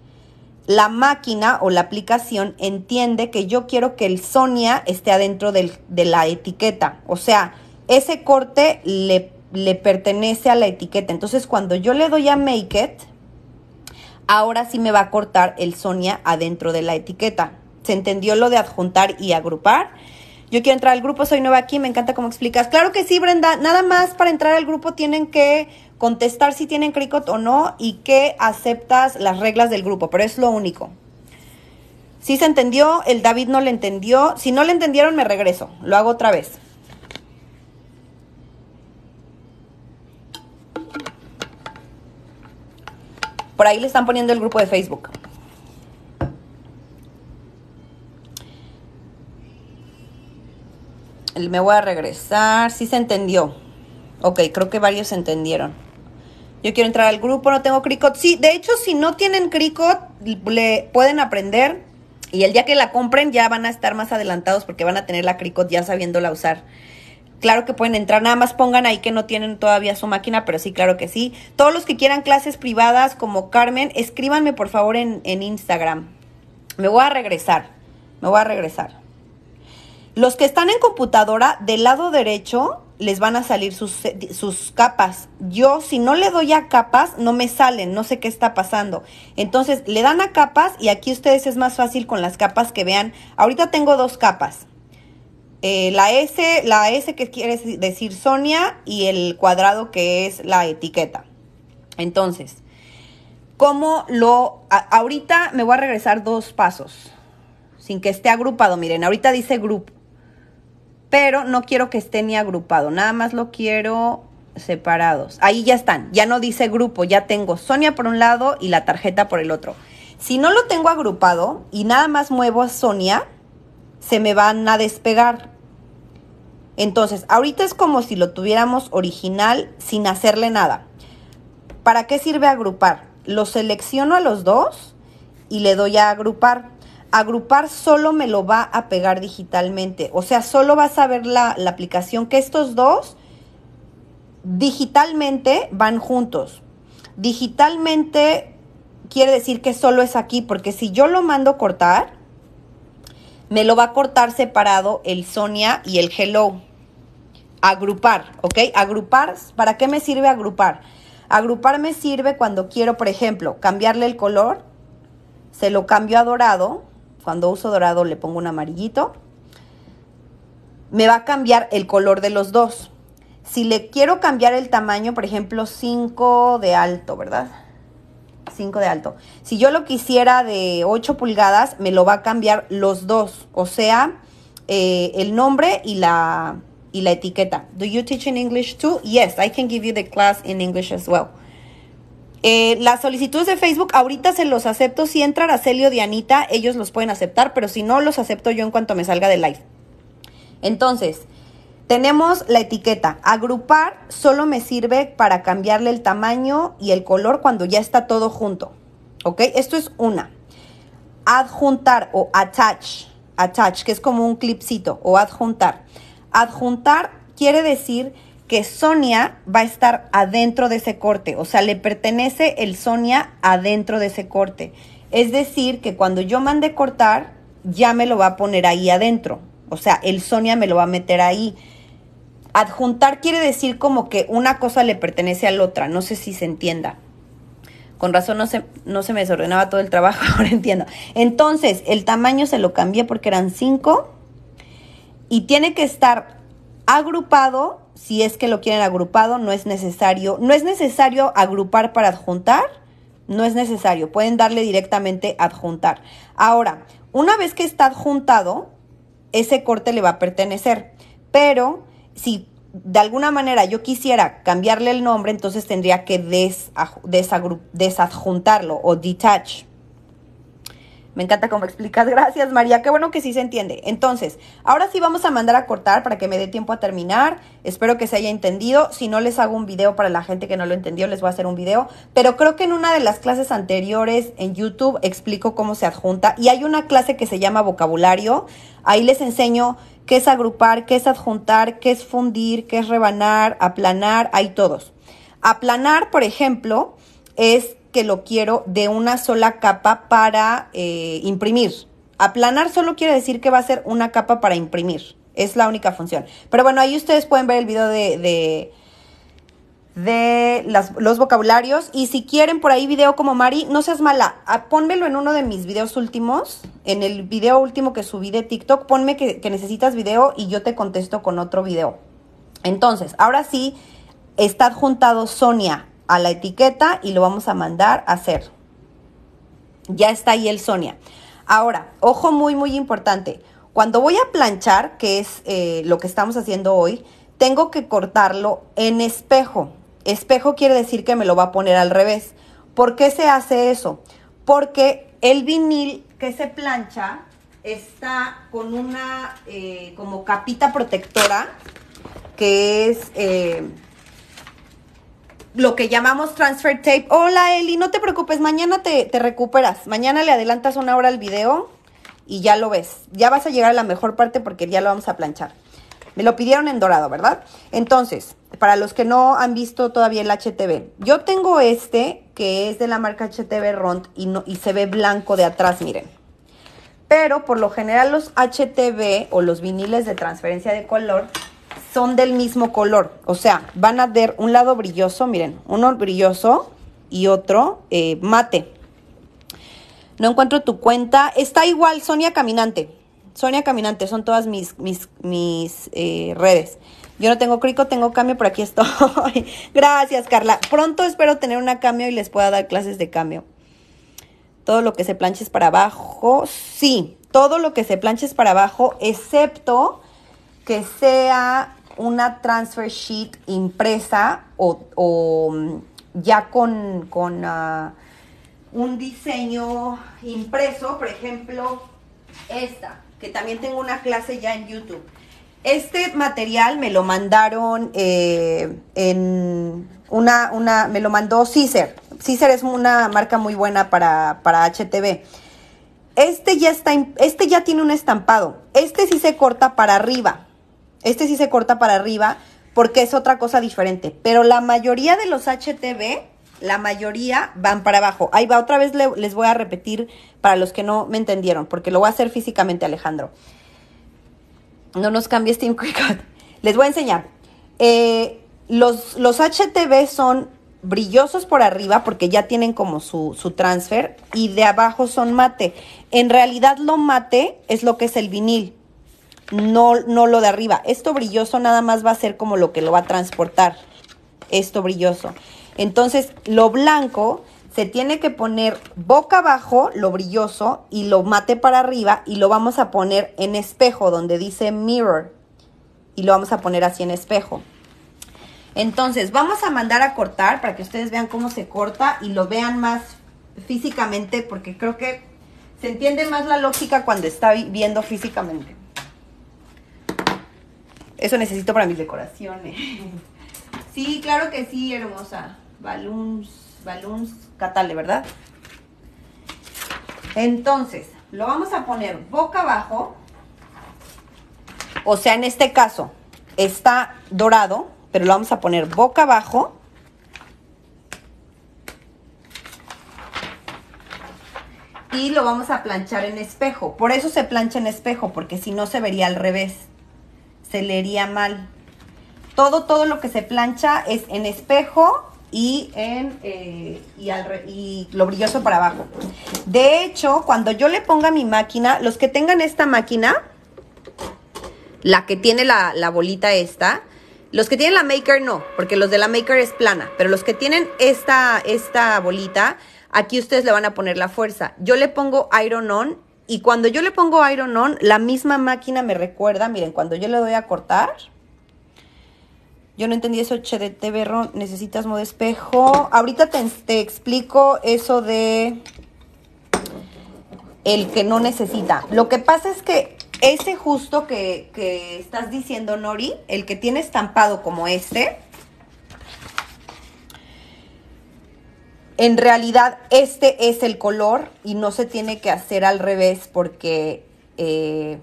la máquina o la aplicación entiende que yo quiero que el Sonia esté adentro de la etiqueta. O sea, ese corte le le pertenece a la etiqueta. Entonces, cuando yo le doy a Make It, ahora sí me va a cortar el Sonia adentro de la etiqueta. ¿Se entendió lo de adjuntar y agrupar? Yo quiero entrar al grupo, soy nueva aquí, me encanta cómo explicas. Claro que sí, Brenda. Nada más para entrar al grupo tienen que contestar si tienen Cricut o no y que aceptas las reglas del grupo, pero es lo único. Si se entendió, el David no le entendió. Si no le entendieron, me regreso. Lo hago otra vez. Por ahí le están poniendo el grupo de Facebook. Me voy a regresar. Sí se entendió. Ok, creo que varios entendieron. Yo quiero entrar al grupo, no tengo Cricut. Sí, de hecho, si no tienen Cricut, le pueden aprender. Y el día que la compren ya van a estar más adelantados porque van a tener la Cricut ya sabiéndola usar claro que pueden entrar, nada más pongan ahí que no tienen todavía su máquina, pero sí, claro que sí. Todos los que quieran clases privadas como Carmen, escríbanme por favor en, Instagram. Me voy a regresar, me voy a regresar. Los que están en computadora, del lado derecho les van a salir sus, sus, capas. Yo, si no le doy a capas, no me salen, no sé qué está pasando. Entonces, le dan a capas y aquí ustedes es más fácil con las capas que vean. Ahorita tengo dos capas. Eh, la S, la S que quiere decir Sonia y el cuadrado que es la etiqueta. Entonces, ¿cómo lo...? ahorita me voy a regresar dos pasos, sin que esté agrupado. Miren, ahorita dice grupo, pero no quiero que esté ni agrupado, nada más lo quiero separados. Ahí ya están, ya no dice grupo, ya tengo Sonia por un lado y la tarjeta por el otro. Si no lo tengo agrupado y nada más muevo a Sonia, se me van a despegar entonces, ahorita es como si lo tuviéramos original sin hacerle nada. ¿Para qué sirve agrupar? Lo selecciono a los dos y le doy a agrupar. Agrupar solo me lo va a pegar digitalmente. O sea, solo vas a ver la, la aplicación que estos dos digitalmente van juntos. Digitalmente quiere decir que solo es aquí, porque si yo lo mando cortar, me lo va a cortar separado el Sonia y el Hello. Agrupar, ¿ok? Agrupar, ¿para qué me sirve agrupar? Agrupar me sirve cuando quiero, por ejemplo, cambiarle el color. Se lo cambio a dorado. Cuando uso dorado le pongo un amarillito. Me va a cambiar el color de los dos. Si le quiero cambiar el tamaño, por ejemplo, 5 de alto, ¿verdad? 5 de alto. Si yo lo quisiera de 8 pulgadas, me lo va a cambiar los dos, o sea, eh, el nombre y la, y la etiqueta. Do you teach in English too? Yes, I can give you the class in English as well. Eh, las solicitudes de Facebook ahorita se los acepto. Si entra Aracelio Dianita, ellos los pueden aceptar, pero si no, los acepto yo en cuanto me salga de live. Entonces, tenemos la etiqueta. Agrupar solo me sirve para cambiarle el tamaño y el color cuando ya está todo junto. ¿Ok? Esto es una. Adjuntar o attach. Attach, que es como un clipcito o adjuntar. Adjuntar quiere decir que Sonia va a estar adentro de ese corte, o sea, le pertenece el Sonia adentro de ese corte. Es decir, que cuando yo mande cortar, ya me lo va a poner ahí adentro, o sea, el Sonia me lo va a meter ahí. Adjuntar quiere decir como que una cosa le pertenece a la otra, no sé si se entienda. Con razón no se, no se me desordenaba todo el trabajo, ahora entiendo. Entonces, el tamaño se lo cambié porque eran 5 y tiene que estar agrupado, si es que lo quieren agrupado, no es necesario, no es necesario agrupar para adjuntar, no es necesario, pueden darle directamente adjuntar. Ahora, una vez que está adjuntado, ese corte le va a pertenecer, pero si de alguna manera yo quisiera cambiarle el nombre, entonces tendría que desadjuntarlo o detach. Me encanta cómo explicas. Gracias, María. Qué bueno que sí se entiende. Entonces, ahora sí vamos a mandar a cortar para que me dé tiempo a terminar. Espero que se haya entendido. Si no, les hago un video para la gente que no lo entendió, les voy a hacer un video. Pero creo que en una de las clases anteriores en YouTube explico cómo se adjunta. Y hay una clase que se llama vocabulario. Ahí les enseño qué es agrupar, qué es adjuntar, qué es fundir, qué es rebanar, aplanar, hay todos. Aplanar, por ejemplo, es que lo quiero de una sola capa para eh, imprimir. Aplanar solo quiere decir que va a ser una capa para imprimir. Es la única función. Pero bueno, ahí ustedes pueden ver el video de de los vocabularios. Y si quieren por ahí video como Mari, no seas mala, ah, pónmelo en uno de mis videos últimos, en el video último que subí de TikTok, ponme que, necesitas video y yo te contesto con otro video. Entonces, ahora sí, está adjuntado Sonia a la etiqueta y lo vamos a mandar a hacer. Ya está ahí el Sonia. Ahora, ojo muy, muy importante. Cuando voy a planchar, que es eh, lo que estamos haciendo hoy, tengo que cortarlo en espejo. Espejo quiere decir que me lo va a poner al revés. ¿Por qué se hace eso? Porque el vinil que se plancha está con una eh, como capita protectora que es eh, lo que llamamos transfer tape. Hola Eli, no te preocupes, mañana te, te recuperas. Mañana le adelantas una hora al video y ya lo ves. Ya vas a llegar a la mejor parte porque ya lo vamos a planchar. Me lo pidieron en dorado, ¿verdad? Entonces, para los que no han visto todavía el HTV, yo tengo este que es de la marca HTV Rond y, no, y se ve blanco de atrás, miren. Pero por lo general los HTV o los viniles de transferencia de color son del mismo color. O sea, van a ver un lado brilloso, miren, uno brilloso y otro eh, mate. No encuentro tu cuenta. Está igual, Sonia Caminante. Sonia Caminante, son todas mis, mis, eh, redes. Yo no tengo crico, tengo cambio, pero aquí estoy. Gracias, Carla. Pronto espero tener una cambio y les pueda dar clases de cambio. Todo lo que se planche es para abajo. Sí, todo lo que se planche es para abajo, excepto que sea una transfer sheet impresa o, mm, ya con, ah, un diseño impreso, por ejemplo, esta que también tengo una clase ya en YouTube. Este material me lo mandaron eh, en una, una, me lo mandó César. Cícer es una marca muy buena para, HTV. Este ya está, este ya tiene un estampado. Este sí se corta para arriba. Este sí se corta para arriba porque es otra cosa diferente. Pero la mayoría de los HTV la mayoría van para abajo. Ahí va, otra vez les voy a repetir para los que no me entendieron, porque lo voy a hacer físicamente, Alejandro. No nos cambies Team Cricket. Les voy a enseñar. Eh, los, los HTV son brillosos por arriba porque ya tienen como su, transfer y de abajo son mate. En realidad lo mate es lo que es el vinil, no, no lo de arriba. Esto brilloso nada más va a ser como lo que lo va a transportar, esto brilloso. Entonces, lo blanco se tiene que poner boca abajo, lo brilloso, y lo mate para arriba, y lo vamos a poner en espejo, donde dice mirror. Y lo vamos a poner así en espejo. Entonces, vamos a mandar a cortar para que ustedes vean cómo se corta y lo vean más físicamente, porque creo que se entiende más la lógica cuando está viendo físicamente. Eso necesito para mis decoraciones. Sí, claro que sí, hermosa. Balloons, Balloons Catale, ¿verdad? Entonces, lo vamos a poner boca abajo. O sea, en este caso, está dorado, pero lo vamos a poner boca abajo. Y lo vamos a planchar en espejo. Por eso se plancha en espejo, porque si no se vería al revés. Se leería mal. Todo, todo lo que se plancha es en espejo y, en, eh, y, lo brilloso para abajo. De hecho, cuando yo le ponga mi máquina, los que tengan esta máquina, la que tiene la, bolita esta, los que tienen la Maker no, porque los de la Maker es plana, pero los que tienen esta, esta bolita, aquí ustedes le van a poner la fuerza. Yo le pongo Iron On y cuando yo le pongo Iron On, la misma máquina me recuerda, miren, cuando yo le doy a cortar, yo no entendí eso, che, berro, necesitas modo espejo. Ahorita te, te explico eso de el que no necesita. Lo que pasa es que ese justo que, estás diciendo, Nori, el que tiene estampado como este, en realidad este es el color y no se tiene que hacer al revés porque, eh,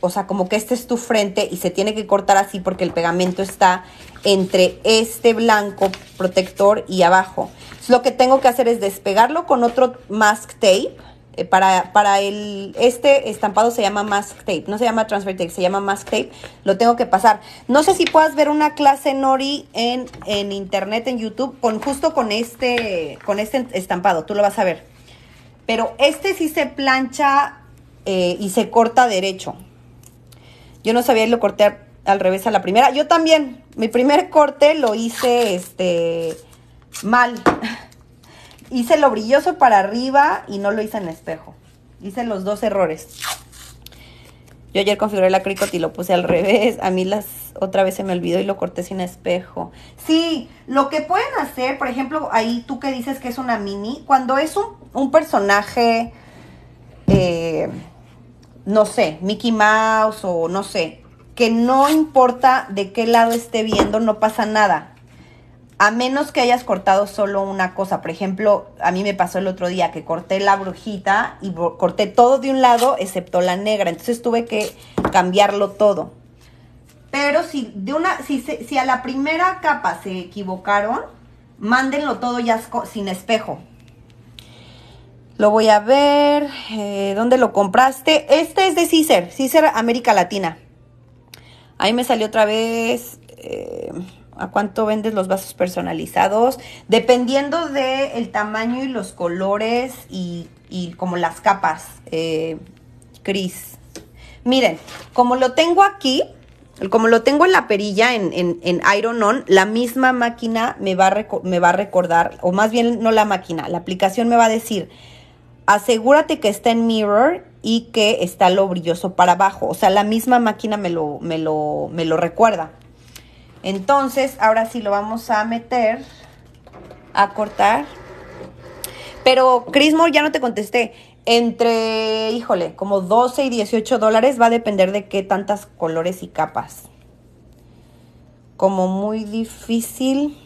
o sea, como que este es tu frente y se tiene que cortar así porque el pegamento está entre este blanco protector y abajo. lo que tengo que hacer es despegarlo con otro mask tape. Eh, para, el, este estampado se llama mask tape, no se llama transfer tape, se llama mask tape. Lo tengo que pasar. No sé si puedas ver una clase Nori en, en internet, en YouTube, con justo con este, con este estampado. Tú lo vas a ver. Pero este sí se plancha eh, y se corta derecho. Yo no sabía y lo corté al revés a la primera. Yo también, mi primer corte lo hice este mal. hice lo brilloso para arriba y no lo hice en espejo. Hice los dos errores. Yo ayer configuré la cricot y lo puse al revés. A mí las otra vez se me olvidó y lo corté sin espejo. Sí, lo que pueden hacer, por ejemplo, ahí tú que dices que es una mini, cuando es un, personaje, eh, no sé, Mickey Mouse o no sé, que no importa de qué lado esté viendo, no pasa nada. A menos que hayas cortado solo una cosa. Por ejemplo, a mí me pasó el otro día que corté la brujita y corté todo de un lado excepto la negra. Entonces tuve que cambiarlo todo. Pero si, de una, si, a la primera capa se equivocaron, mándenlo todo ya sin espejo. Lo voy a ver. Eh, ¿Dónde lo compraste? Este es de Cicer, Cicer América Latina. Ahí me salió otra vez eh, a cuánto vendes los vasos personalizados. Dependiendo del tamaño y los colores y, como las capas, eh, Cris. Miren, como lo tengo aquí, como lo tengo en la perilla, en, en, Iron On, la misma máquina me va, a me va a recordar, o más bien no la máquina, la aplicación me va a decir, asegúrate que está en Mirror y que está lo brilloso para abajo. O sea, la misma máquina me lo, me me lo recuerda. Entonces, ahora sí lo vamos a meter a cortar. Pero, Crismore, ya no te contesté. Entre, híjole, como 12 y 18 dólares va a depender de qué tantas colores y capas. Como muy difícil.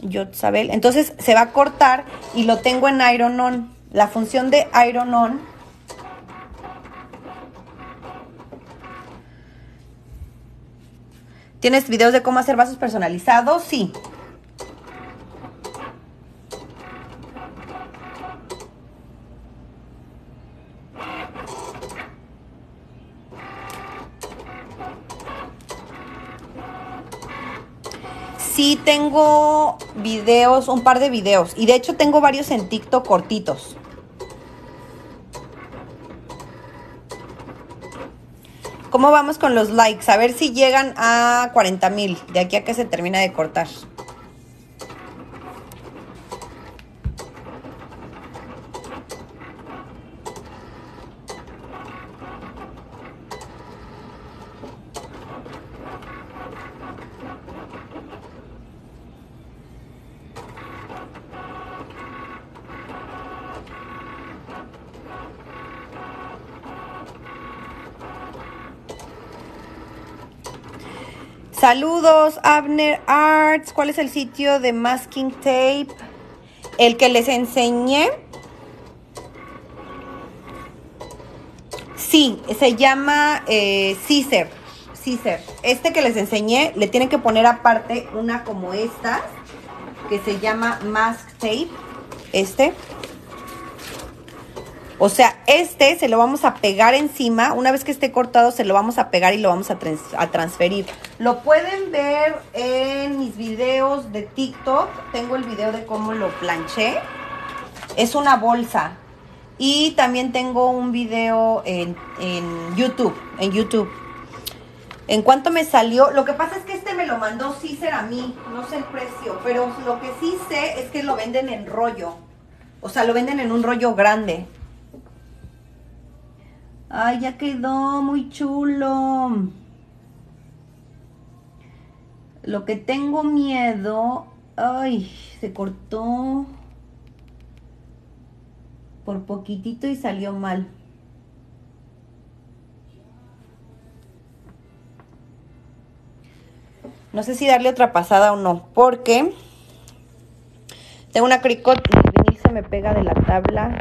Yo, Entonces se va a cortar y lo tengo en iron on la función de iron on ¿Tienes videos de cómo hacer vasos personalizados? Sí. Sí tengo videos, un par de videos. Y de hecho tengo varios en TikTok cortitos. ¿Cómo vamos con los likes? A ver si llegan a 40 mil de aquí a que se termina de cortar. Saludos, Abner Arts. ¿Cuál es el sitio de masking tape? El que les enseñé. Sí, se llama eh, Este que les enseñé, le tienen que poner aparte una como esta. que se llama mask tape. Este. O sea, este se lo vamos a pegar encima. Una vez que esté cortado, se lo vamos a pegar y lo vamos a, transferir. Lo pueden ver en mis videos de TikTok. Tengo el video de cómo lo planché. Es una bolsa. Y también tengo un video en, YouTube. En YouTube. ¿En cuanto me salió? Lo que pasa es que este me lo mandó Cícer a mí, no sé el precio, pero lo que sí sé es que lo venden en rollo. O sea, lo venden en un rollo grande. Ay, ya quedó muy chulo. Lo que tengo miedo... Ay, se cortó por poquitito y salió mal. No sé si darle otra pasada o no, porque tengo una cricot y se me pega de la tabla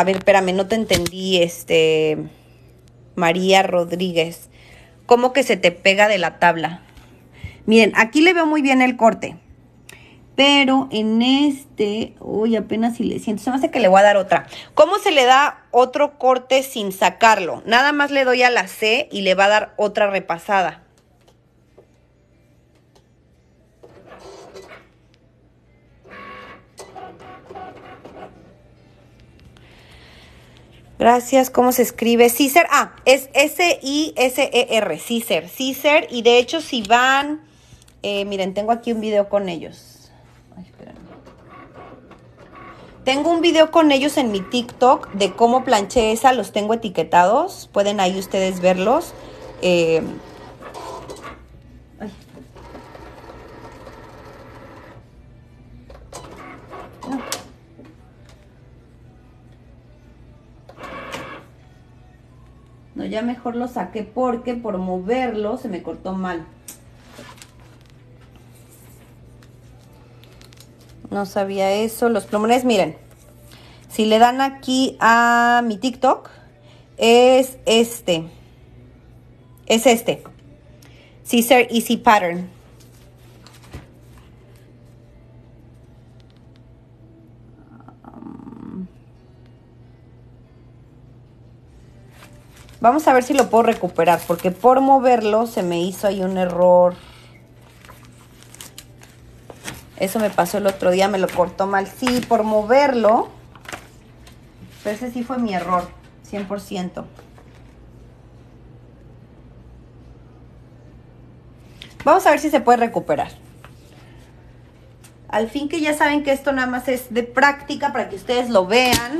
a ver, espérame, no te entendí, este. María Rodríguez. ¿Cómo que se te pega de la tabla? Miren, aquí le veo muy bien el corte. Pero en este, uy, apenas si le siento, se me hace que le voy a dar otra. ¿Cómo se le da otro corte sin sacarlo? Nada más le doy a la C y le va a dar otra repasada. Gracias, ¿cómo se escribe? Cicer, ah, es S-I-S-E-R, Cicer, Cicer, y de hecho si van, eh, miren, tengo aquí un video con ellos. tengo un video con ellos en mi TikTok de cómo planché esa, los tengo etiquetados, pueden ahí ustedes verlos. Eh, No, ya mejor lo saqué porque por moverlo se me cortó mal. No sabía eso. Los plumones, miren. Si le dan aquí a mi TikTok, es este. Es este. Caesar Easy Pattern. Vamos a ver si lo puedo recuperar, porque por moverlo se me hizo ahí un error. Eso me pasó el otro día, me lo cortó mal. Sí, por moverlo. Pero ese sí fue mi error, 100%. Vamos a ver si se puede recuperar. Al fin que ya saben que esto nada más es de práctica para que ustedes lo vean.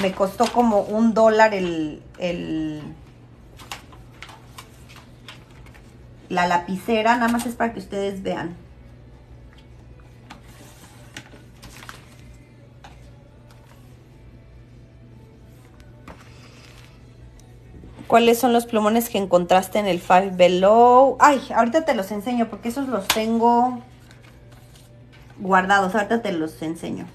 Me costó como un dólar el, la lapicera, nada más es para que ustedes vean. ¿Cuáles son los plumones que encontraste en el File Below? Ay, ahorita te los enseño porque esos los tengo guardados. Ahorita te los enseño.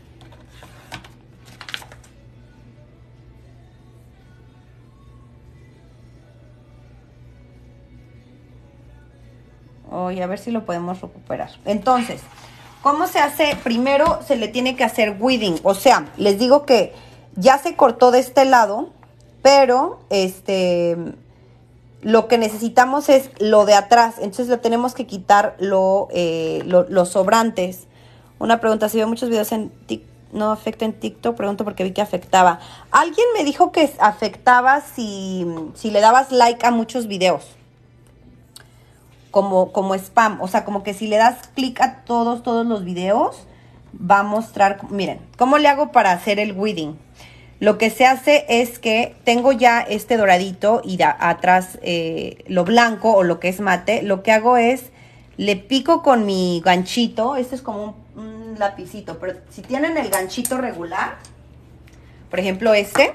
y a ver si lo podemos recuperar. Entonces, ¿cómo se hace? Primero se le tiene que hacer weeding. O sea, les digo que ya se cortó de este lado, pero este lo que necesitamos es lo de atrás. Entonces le tenemos que quitar eh, los sobrantes. Una pregunta, si veo muchos videos en TikTok, no afecta en TikTok, pregunto porque vi que afectaba. Alguien me dijo que afectaba si, si le dabas like a muchos videos como, spam. O sea, como que si le das clic a todos, todos los videos, va a mostrar, miren, ¿cómo le hago para hacer el weeding? Lo que se hace es que tengo ya este doradito y atrás eh, lo blanco o lo que es mate. Lo que hago es, le pico con mi ganchito. Este es como un, un lapicito, pero si tienen el ganchito regular, por ejemplo este,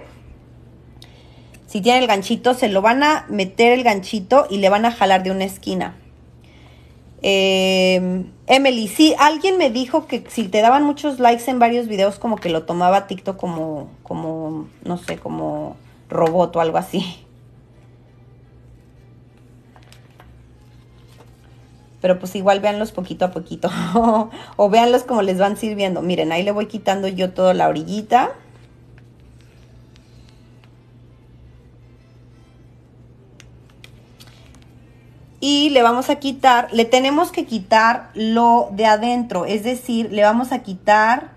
si tienen el ganchito, se lo van a meter el ganchito y le van a jalar de una esquina. Em, Emily, sí, alguien me dijo que si te daban muchos likes en varios videos, como que lo tomaba TikTok como, como, no sé, como robot o algo así. Pero pues igual véanlos poquito a poquito. o véanlos como les van sirviendo. Miren, ahí le voy quitando yo toda la orillita. y le vamos a quitar, le tenemos que quitar lo de adentro, es decir, le vamos a quitar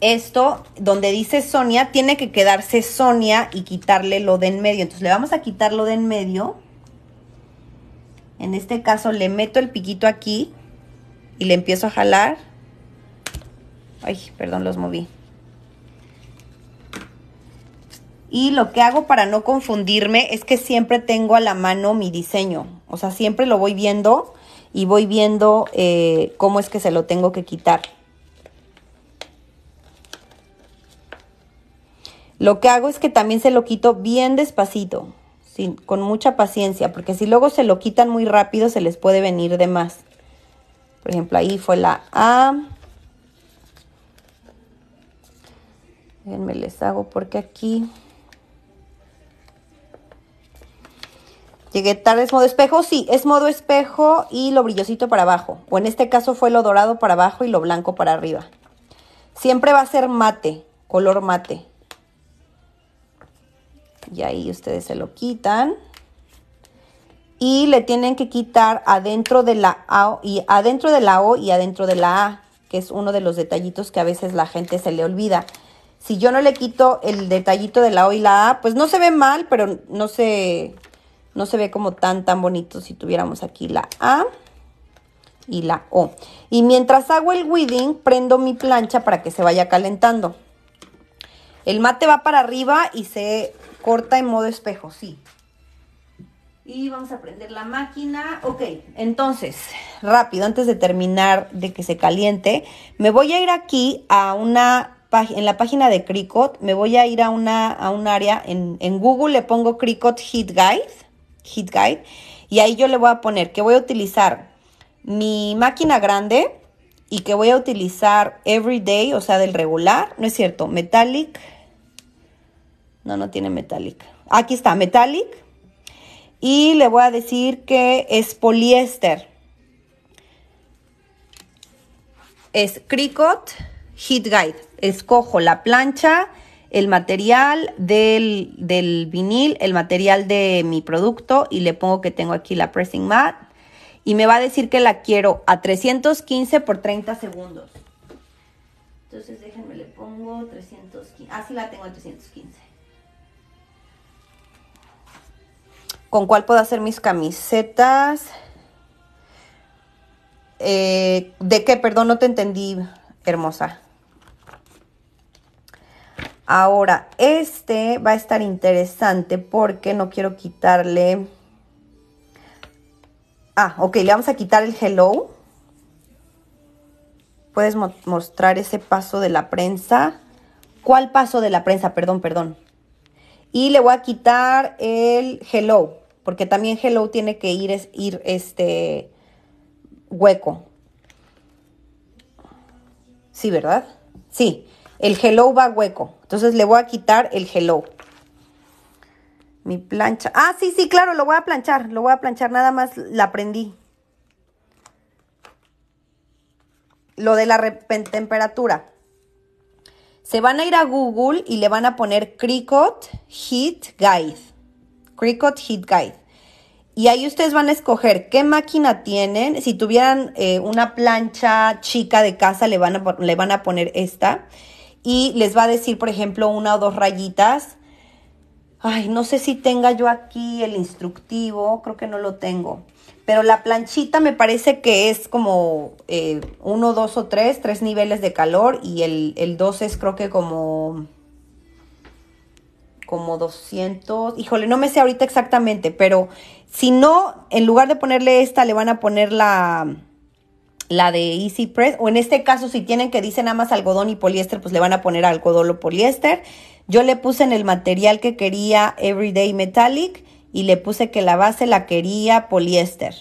esto donde dice Sonia, tiene que quedarse Sonia y quitarle lo de en medio. Entonces le vamos a quitar lo de en medio. En este caso le meto el piquito aquí y le empiezo a jalar. Ay, perdón, los moví. Y lo que hago para no confundirme es que siempre tengo a la mano mi diseño. O sea, siempre lo voy viendo y voy viendo eh, cómo es que se lo tengo que quitar. Lo que hago es que también se lo quito bien despacito, con mucha paciencia, porque si luego se lo quitan muy rápido se les puede venir de más. Por ejemplo, ahí fue la A. me les hago porque aquí Llegué tarde, es modo espejo, sí, es modo espejo y lo brillosito para abajo. O en este caso fue lo dorado para abajo y lo blanco para arriba. Siempre va a ser mate, color mate. Y ahí ustedes se lo quitan. Y le tienen que quitar adentro de la A y adentro de la O y adentro de la A, que es uno de los detallitos que a veces la gente se le olvida. Si yo no le quito el detallito de la O y la A, pues no se ve mal, pero no se no se ve como tan, tan bonito si tuviéramos aquí la A y la O. Y mientras hago el weeding, prendo mi plancha para que se vaya calentando. El mate va para arriba y se corta en modo espejo, sí. Y vamos a prender la máquina. Ok, entonces, rápido, antes de terminar de que se caliente, me voy a ir aquí a una en la página de Cricut, me voy a ir a una a un área en, en Google le pongo Cricut Heat Guide Heat Guide. Y ahí yo le voy a poner que voy a utilizar mi máquina grande y que voy a utilizar Everyday, o sea, del regular. No es cierto, Metallic. No, no tiene Metallic. Aquí está, Metallic. Y le voy a decir que es poliéster. Es Cricut Heat Guide. Escojo la plancha el material del, vinil, el material de mi producto y le pongo que tengo aquí la pressing mat y me va a decir que la quiero a 315 por 30 segundos. Entonces déjenme le pongo 315. Ah, la tengo a 315. ¿Con cuál puedo hacer mis camisetas? Eh, ¿De qué? Perdón, no te entendí, hermosa. Ahora, este va a estar interesante porque no quiero quitarle... Ah, ok, le vamos a quitar el hello. ¿Puedes mostrar ese paso de la prensa? ¿Cuál paso de la prensa? Perdón, perdón. Y le voy a quitar el hello, porque también hello tiene que ir, ir este hueco. Sí, ¿verdad? Sí. El hello va hueco. Entonces le voy a quitar el hello. Mi plancha. Ah, sí, sí, claro, lo voy a planchar. Lo voy a planchar, nada más la prendí. Lo de la temperatura. Se van a ir a Google y le van a poner Cricut Heat Guide. Cricut Heat Guide. Y ahí ustedes van a escoger qué máquina tienen. Si tuvieran eh, una plancha chica de casa, le van, le van a poner esta y les va a decir, por ejemplo, una o dos rayitas. Ay, no sé si tenga yo aquí el instructivo, creo que no lo tengo. Pero la planchita me parece que es como eh, uno, dos o tres, tres niveles de calor y el, el dos es creo que como como 200, híjole, no me sé ahorita exactamente, pero si no, en lugar de ponerle esta, le van a poner la, la de Easy Press, o en este caso si tienen que dice nada más algodón y poliéster, pues le van a poner algodón o poliéster. Yo le puse en el material que quería Everyday Metallic y le puse que la base la quería poliéster.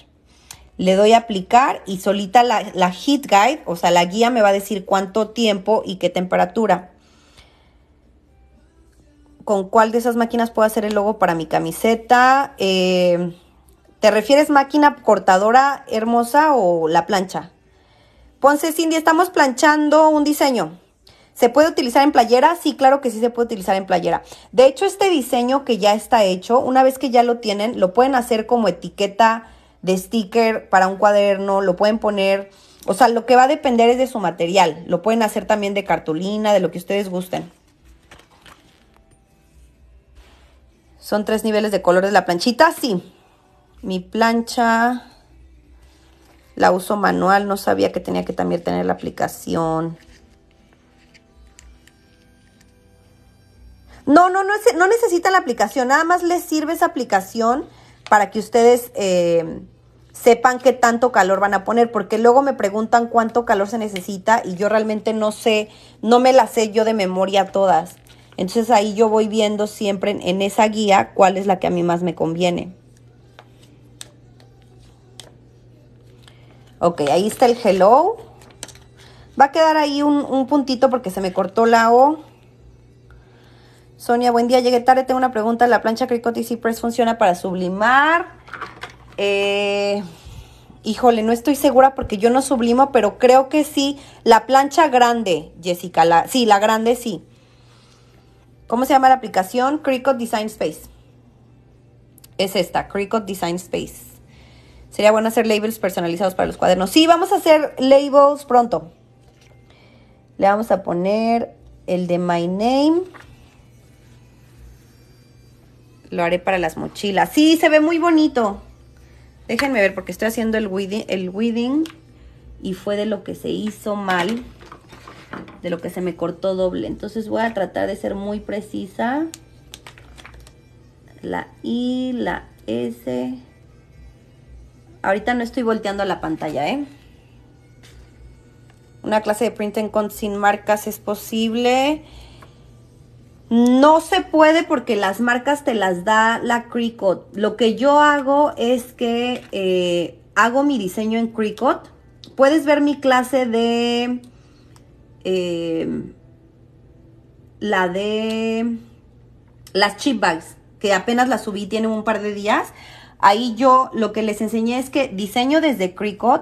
Le doy a aplicar y solita la, heat guide, o sea, la guía me va a decir cuánto tiempo y qué temperatura. ¿Con cuál de esas máquinas puedo hacer el logo para mi camiseta? Eh, ¿Te refieres máquina cortadora hermosa o la plancha? Ponce Cindy, estamos planchando un diseño. ¿Se puede utilizar en playera? Sí, claro que sí se puede utilizar en playera. De hecho, este diseño que ya está hecho, una vez que ya lo tienen, lo pueden hacer como etiqueta de sticker para un cuaderno, lo pueden poner, o sea, lo que va a depender es de su material. Lo pueden hacer también de cartulina, de lo que ustedes gusten. ¿Son tres niveles de colores la planchita? Sí. Mi plancha la uso manual, no sabía que tenía que también tener la aplicación. No, no, no, no necesita la aplicación, nada más les sirve esa aplicación para que ustedes eh, sepan qué tanto calor van a poner, porque luego me preguntan cuánto calor se necesita y yo realmente no sé, no me las sé yo de memoria todas. Entonces ahí yo voy viendo siempre en esa guía cuál es la que a mí más me conviene. Ok, ahí está el hello. Va a quedar ahí un, puntito porque se me cortó la O. Sonia, buen día. Llegué tarde, tengo una pregunta. ¿La plancha Cricut EasyPress Press funciona para sublimar? Eh, híjole, no estoy segura porque yo no sublimo, pero creo que sí. La plancha grande, Jessica. sí, la grande sí. ¿Cómo se llama la aplicación? Cricut Design Space. Es esta, Cricut Design Space. Sería bueno hacer labels personalizados para los cuadernos. Sí, vamos a hacer labels pronto. Le vamos a poner el de My Name. Lo haré para las mochilas. Sí, se ve muy bonito. Déjenme ver porque estoy haciendo el weeding el y fue de lo que se hizo mal. De lo que se me cortó doble. Entonces voy a tratar de ser muy precisa. La I, la S Ahorita no estoy volteando la pantalla, ¿eh? Una clase de print and sin marcas es posible. No se puede porque las marcas te las da la Cricut. Lo que yo hago es que eh, hago mi diseño en Cricut. Puedes ver mi clase de... Eh, la de las chip bags, que apenas la subí, tiene un par de días. Ahí yo lo que les enseñé es que diseño desde Cricut,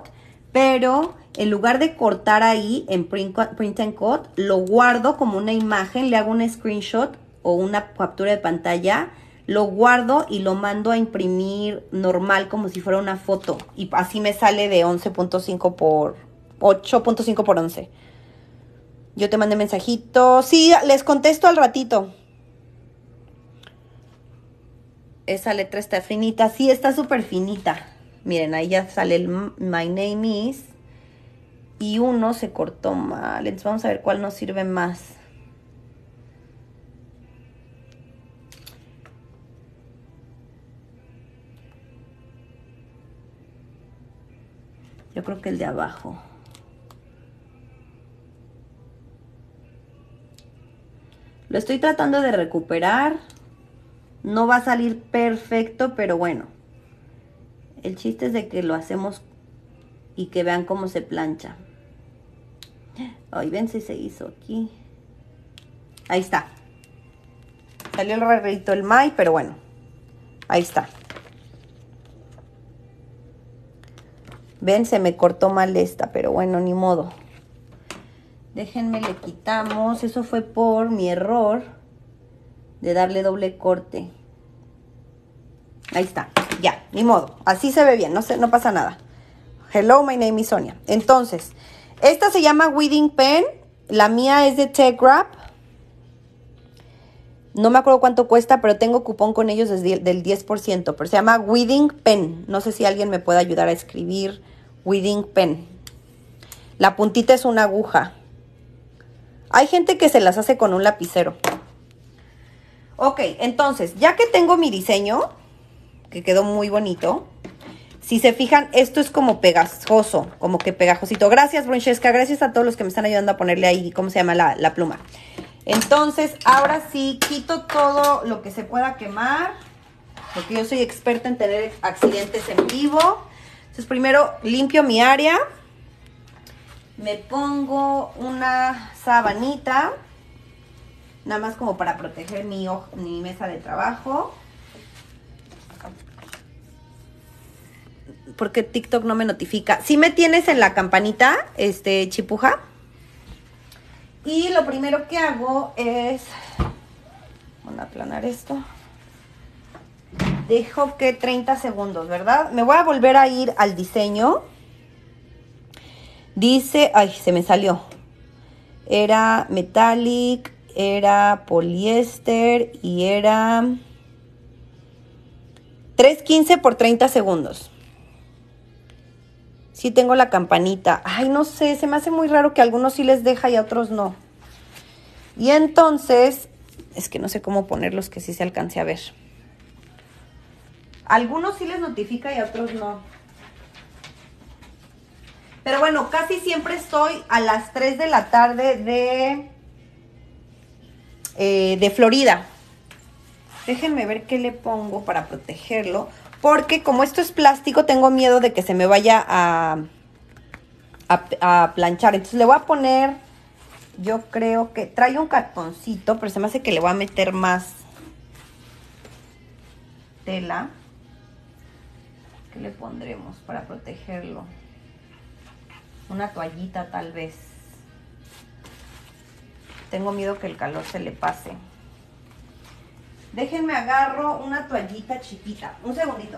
pero en lugar de cortar ahí en print, and Cut, lo guardo como una imagen, le hago un screenshot o una captura de pantalla, lo guardo y lo mando a imprimir normal como si fuera una foto. Y así me sale de 11.5 por 8.5 por 11. Yo te mandé mensajito. Sí, les contesto al ratito. esa letra está finita. Sí, está súper finita. Miren, ahí ya sale el My Name Is. Y uno se cortó mal. Entonces vamos a ver cuál nos sirve más. Yo creo que el de abajo. Lo estoy tratando de recuperar. No va a salir perfecto, pero bueno. El chiste es de que lo hacemos y que vean cómo se plancha. Ay, ven si se hizo aquí. Ahí está. Salió el rarito el May, pero bueno. Ahí está. Ven, se me cortó mal esta, pero bueno, ni modo. Déjenme, le quitamos. Eso fue por mi error de darle doble corte. Ahí está, ya, ni modo. Así se ve bien, no, no pasa nada. Hello, my name is Sonia. Entonces, esta se llama Wedding Pen. La mía es de Tech Wrap. No me acuerdo cuánto cuesta, pero tengo cupón con ellos del 10%. Pero se llama Wedding Pen. No sé si alguien me puede ayudar a escribir Wedding Pen. La puntita es una aguja. Hay gente que se las hace con un lapicero. Ok, entonces, ya que tengo mi diseño, que quedó muy bonito, si se fijan, esto es como pegajoso, como que pegajosito. Gracias, Brunchesca, gracias a todos los que me están ayudando a ponerle ahí, ¿cómo se llama la, pluma? Entonces, ahora sí, quito todo lo que se pueda quemar, porque yo soy experta en tener accidentes en vivo. Entonces, primero limpio mi área, me pongo una sabanita, nada más como para proteger mi, mi mesa de trabajo. Porque TikTok no me notifica. Si me tienes en la campanita, este, chipuja. Y lo primero que hago es... Vamos a aplanar esto. Dejo que 30 segundos, ¿verdad? Me voy a volver a ir al diseño. Dice, ay, se me salió. Era metallic, era poliéster y era 315 por 30 segundos. Sí tengo la campanita. Ay, no sé, se me hace muy raro que algunos sí les deja y otros no. Y entonces, es que no sé cómo ponerlos que sí se alcance a ver. algunos sí les notifica y otros no. Pero bueno, casi siempre estoy a las 3 de la tarde de eh, de Florida. Déjenme ver qué le pongo para protegerlo. Porque como esto es plástico, tengo miedo de que se me vaya a, a, a planchar. Entonces le voy a poner, yo creo que trae un cartoncito, pero se me hace que le voy a meter más tela. ¿Qué le pondremos para protegerlo? Una toallita tal vez. Tengo miedo que el calor se le pase. Déjenme agarro una toallita chiquita. Un segundito.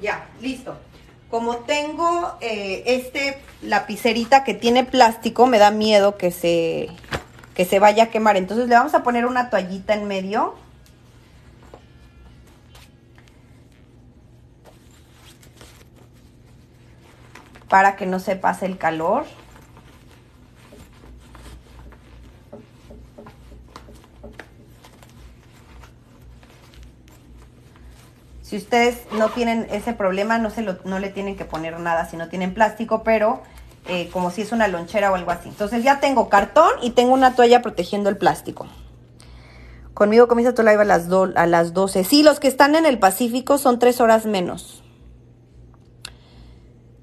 Ya, listo como tengo eh, este lapicerita que tiene plástico, me da miedo que se, que se vaya a quemar. Entonces le vamos a poner una toallita en medio. Para que no se pase el calor. Si ustedes no tienen ese problema, no, se no le tienen que poner nada si no tienen plástico, pero eh, como si es una lonchera o algo así. Entonces ya tengo cartón y tengo una toalla protegiendo el plástico. Conmigo comienza tu live a las, a las 12. Sí, los que están en el Pacífico son tres horas menos.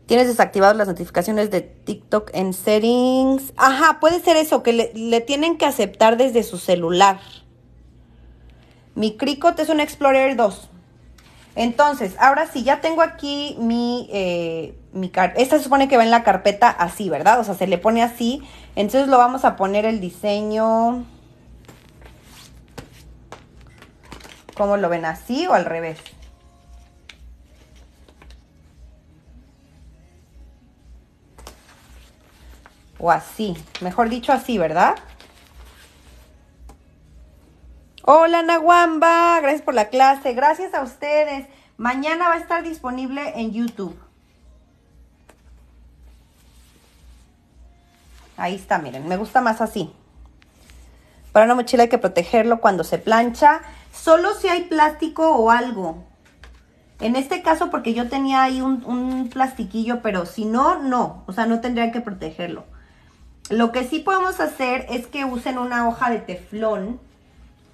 Tienes desactivadas las notificaciones de TikTok en settings. Ajá, puede ser eso, que le, le tienen que aceptar desde su celular. Mi Cricut es un Explorer 2. Entonces, ahora sí, ya tengo aquí mi, eh, Esta se supone que va en la carpeta así, ¿verdad? O sea, se le pone así. Entonces lo vamos a poner el diseño. ¿Cómo lo ven? ¿Así o al revés? O así. Mejor dicho así, ¿verdad? Hola Nahuamba, gracias por la clase, gracias a ustedes. Mañana va a estar disponible en YouTube. Ahí está, miren, me gusta más así. Para una mochila hay que protegerlo cuando se plancha, solo si hay plástico o algo. En este caso, porque yo tenía ahí un, plastiquillo, pero si no, no. O sea, no tendrían que protegerlo. Lo que sí podemos hacer es que usen una hoja de teflón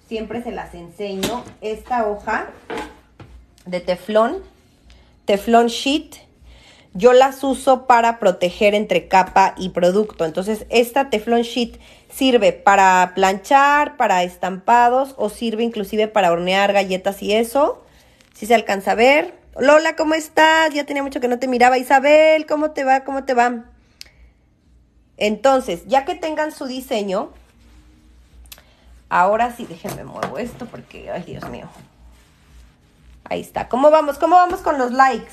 siempre se las enseño, esta hoja de teflón, teflón sheet, yo las uso para proteger entre capa y producto. Entonces, esta teflón sheet sirve para planchar, para estampados o sirve inclusive para hornear galletas y eso. Si se alcanza a ver. Lola, ¿cómo estás? Ya tenía mucho que no te miraba. Isabel, ¿cómo te va? ¿Cómo te va? Entonces, ya que tengan su diseño, Ahora sí, déjenme muevo esto porque, ay Dios mío. Ahí está. ¿Cómo vamos? ¿Cómo vamos con los likes?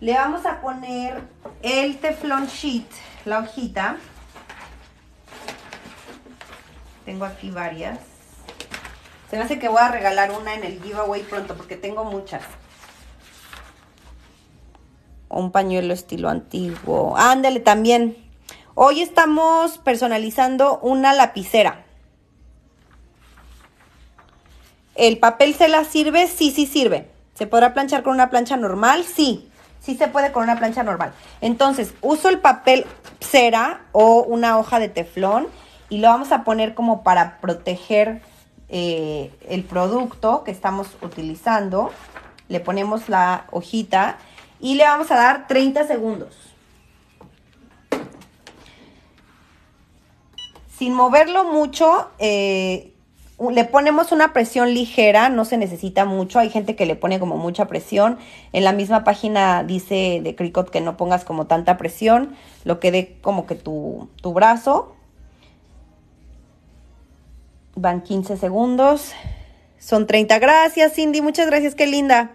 Le vamos a poner el Teflon sheet, la hojita. Tengo aquí varias. Se me hace que voy a regalar una en el giveaway pronto porque tengo muchas. Un pañuelo estilo antiguo. Ándale también. Hoy estamos personalizando una lapicera. ¿El papel se la sirve? Sí, sí sirve. ¿Se podrá planchar con una plancha normal? Sí, sí se puede con una plancha normal. Entonces, uso el papel cera o una hoja de teflón y lo vamos a poner como para proteger eh, el producto que estamos utilizando. Le ponemos la hojita y le vamos a dar 30 segundos. Sin moverlo mucho, eh, le ponemos una presión ligera, no se necesita mucho, hay gente que le pone como mucha presión, en la misma página dice de Cricut que no pongas como tanta presión, lo que dé como que tu, tu brazo, van 15 segundos, son 30, gracias Cindy, muchas gracias, qué linda.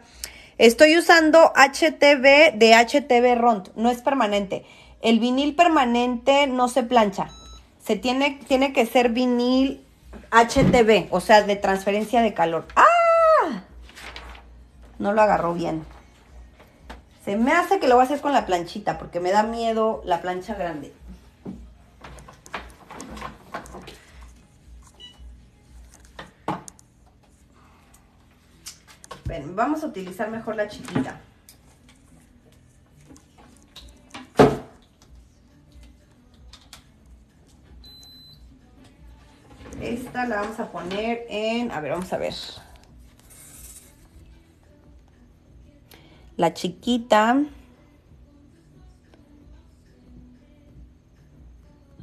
Estoy usando HTV de HTV Rond, no es permanente. El vinil permanente no se plancha. Se tiene, tiene que ser vinil HTV, o sea, de transferencia de calor. ¡Ah! No lo agarró bien. Se me hace que lo voy a hacer con la planchita, porque me da miedo la plancha grande. bueno vamos a utilizar mejor la chiquita. la vamos a poner en... A ver, vamos a ver. La chiquita.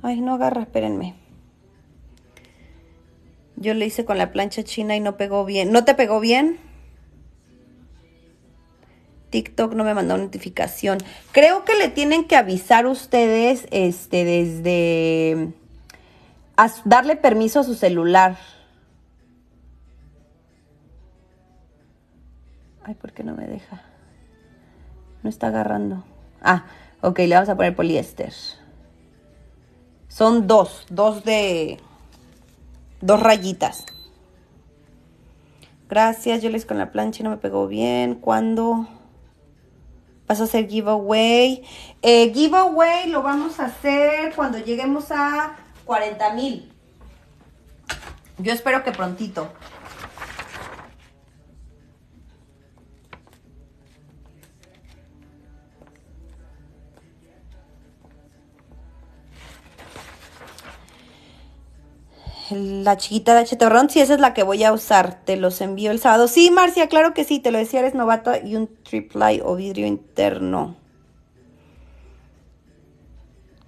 Ay, no agarra, espérenme. Yo le hice con la plancha china y no pegó bien. ¿No te pegó bien? TikTok no me mandó notificación. Creo que le tienen que avisar ustedes este, desde a darle permiso a su celular. Ay, ¿por qué no me deja? No está agarrando. Ah, ok, le vamos a poner poliéster. Son dos, dos de... Dos rayitas. Gracias, yo les con la plancha y no me pegó bien. ¿Cuándo vas a hacer giveaway? Eh, giveaway lo vamos a hacer cuando lleguemos a 40 mil. Yo espero que prontito. La chiquita de H. sí, esa es la que voy a usar. Te los envío el sábado. Sí, Marcia, claro que sí. Te lo decía, eres novata y un triply o vidrio interno.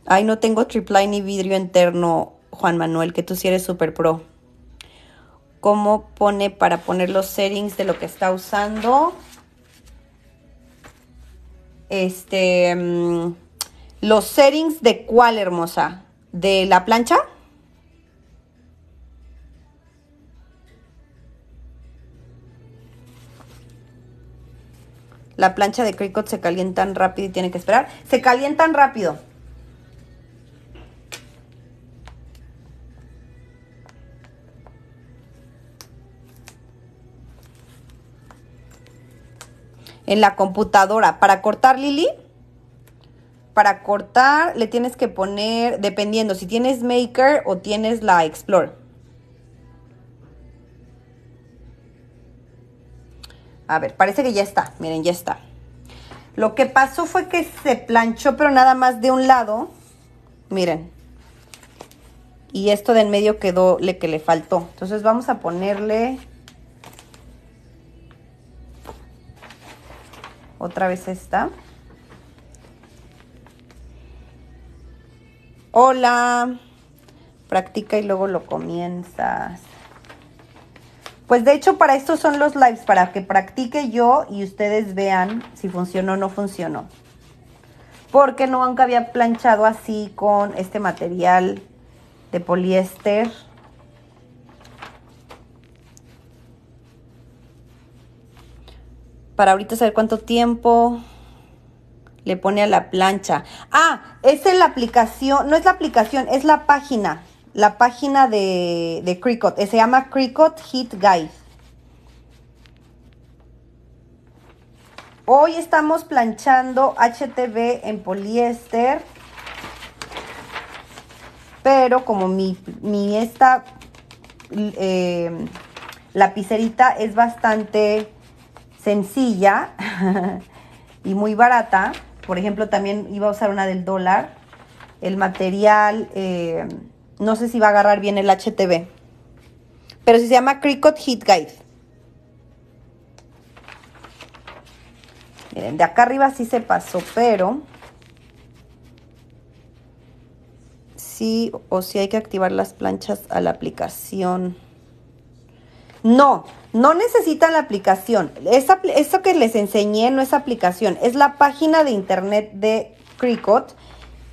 Ay, no tengo tripline ni vidrio interno, Juan Manuel, que tú sí eres súper pro. ¿Cómo pone para poner los settings de lo que está usando? Este, mm, los settings de cuál, hermosa? ¿De la plancha? La plancha de Cricut se calientan rápido y tiene que esperar. Se calientan rápido. en la computadora. Para cortar, Lili, para cortar le tienes que poner, dependiendo si tienes Maker o tienes la Explore. A ver, parece que ya está. Miren, ya está. Lo que pasó fue que se planchó, pero nada más de un lado. Miren. Y esto de en medio quedó le que le faltó. Entonces vamos a ponerle otra vez esta. Hola, practica y luego lo comienzas. Pues de hecho para esto son los lives, para que practique yo y ustedes vean si funcionó o no funcionó. Porque no aunque había planchado así con este material de poliéster. para ahorita saber cuánto tiempo le pone a la plancha. Ah, es la aplicación, no es la aplicación, es la página, la página de, Cricut, se llama Cricut Heat Guide. Hoy estamos planchando HTV en poliéster, pero como mi, mi esta eh, lapicerita es bastante sencilla y muy barata. Por ejemplo, también iba a usar una del dólar. El material, eh, no sé si va a agarrar bien el HTV. Pero se llama Cricut Heat Guide. Miren, de acá arriba sí se pasó, pero... Sí o si hay que activar las planchas a la aplicación. No, no necesitan la aplicación. Esa, eso que les enseñé no es aplicación, es la página de internet de Cricut,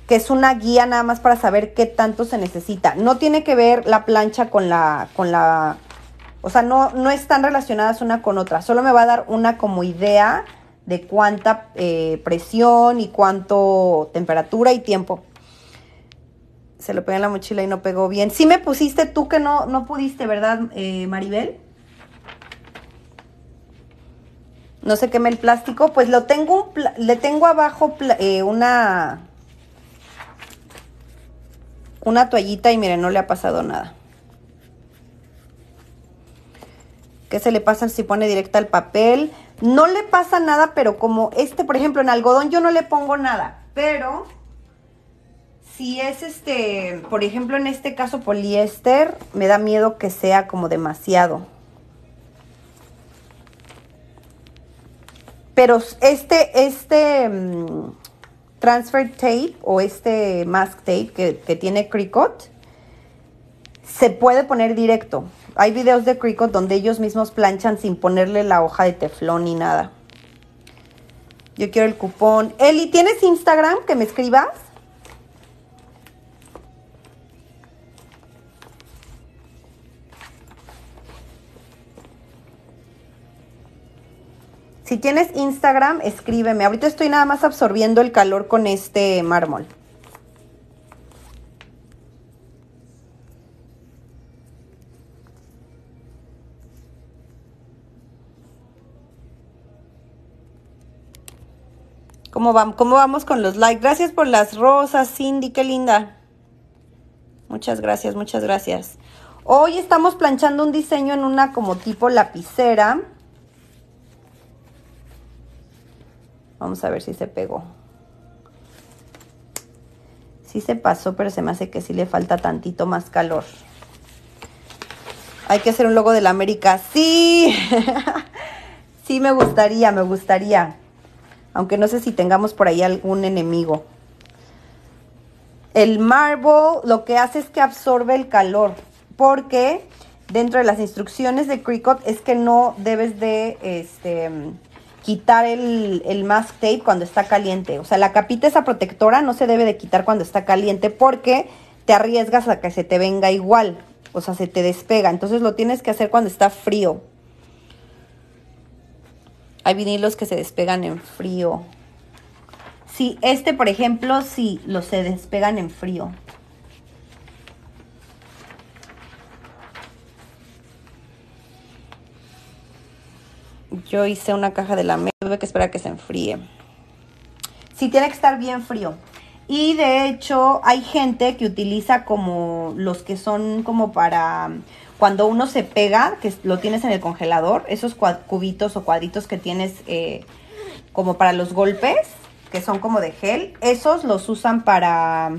que es una guía nada más para saber qué tanto se necesita. No tiene que ver la plancha con la, con la, o sea, no, no están relacionadas una con otra. Solo me va a dar una como idea de cuánta eh, presión y cuánto temperatura y tiempo. Se lo pegué en la mochila y no pegó bien. Sí me pusiste tú que no, no pudiste, ¿verdad, eh, Maribel? no se queme el plástico, pues lo tengo le tengo abajo eh, una una toallita y miren, no le ha pasado nada. ¿Qué se le pasa si pone directa al papel? No le pasa nada, pero como este, por ejemplo, en algodón yo no le pongo nada, pero si es este, por ejemplo, en este caso poliéster, me da miedo que sea como demasiado. Pero este, este mm, transfer tape o este mask tape que, que tiene Cricut, se puede poner directo. Hay videos de Cricut donde ellos mismos planchan sin ponerle la hoja de teflón ni nada. Yo quiero el cupón. Eli, ¿tienes Instagram que me escribas? Si tienes Instagram, escríbeme. Ahorita estoy nada más absorbiendo el calor con este mármol. ¿Cómo, vamos? ¿Cómo vamos con los likes? Gracias por las rosas, Cindy, qué linda. Muchas gracias, muchas gracias. Hoy estamos planchando un diseño en una como tipo lapicera. Vamos a ver si se pegó. Sí se pasó, pero se me hace que sí le falta tantito más calor. Hay que hacer un logo de la América. Sí, sí me gustaría, me gustaría. Aunque no sé si tengamos por ahí algún enemigo. El marble lo que hace es que absorbe el calor. Porque dentro de las instrucciones de Cricut es que no debes de... Este, quitar el, mask tape cuando está caliente. O sea, la capita esa protectora no se debe de quitar cuando está caliente porque te arriesgas a que se te venga igual. O sea, se te despega. Entonces lo tienes que hacer cuando está frío. Hay vinilos que se despegan en frío. Sí, este, por ejemplo, sí, los se despegan en frío. Yo hice una caja de la media, que esperar que se enfríe. Sí, tiene que estar bien frío. Y de hecho hay gente que utiliza como los que son como para um, cuando uno se pega, que lo tienes en el congelador, esos cubitos o cuadritos que tienes eh, como para los golpes, que son como de gel, esos los usan para,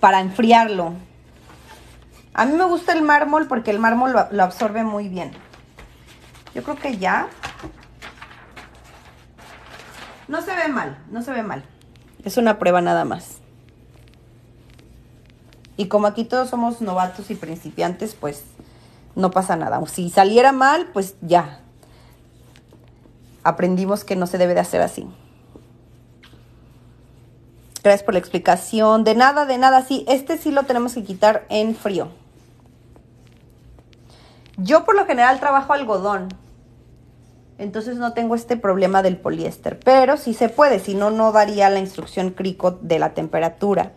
para enfriarlo a mí me gusta el mármol porque el mármol lo, absorbe muy bien. Yo creo que ya. No se ve mal, no se ve mal. Es una prueba nada más. Y como aquí todos somos novatos y principiantes, pues no pasa nada. Si saliera mal, pues ya. Aprendimos que no se debe de hacer así. Gracias por la explicación. De nada, de nada, sí. Este sí lo tenemos que quitar en frío. Yo por lo general trabajo algodón. Entonces no tengo este problema del poliéster. Pero sí se puede, si no, no daría la instrucción Cricot de la temperatura.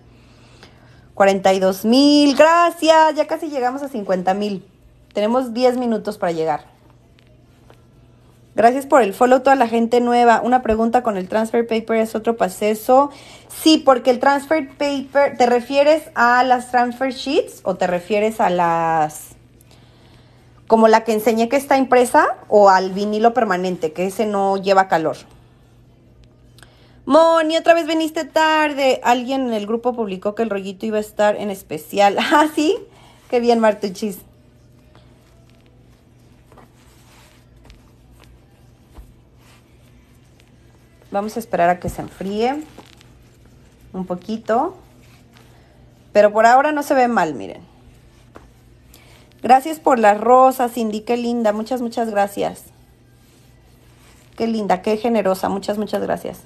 42 mil, gracias. Ya casi llegamos a 50 mil. Tenemos 10 minutos para llegar. Gracias por el follow, toda la gente nueva. Una pregunta con el transfer paper es otro proceso. Sí, porque el transfer paper, ¿te refieres a las transfer sheets o te refieres a las como la que enseñé que está impresa o al vinilo permanente, que ese no lleva calor. Moni, otra vez viniste tarde. Alguien en el grupo publicó que el rollito iba a estar en especial. Ah, sí. Qué bien, Martuchis. Vamos a esperar a que se enfríe un poquito. Pero por ahora no se ve mal, miren. Gracias por las rosas, Cindy, qué linda, muchas, muchas gracias. Qué linda, qué generosa, muchas, muchas gracias.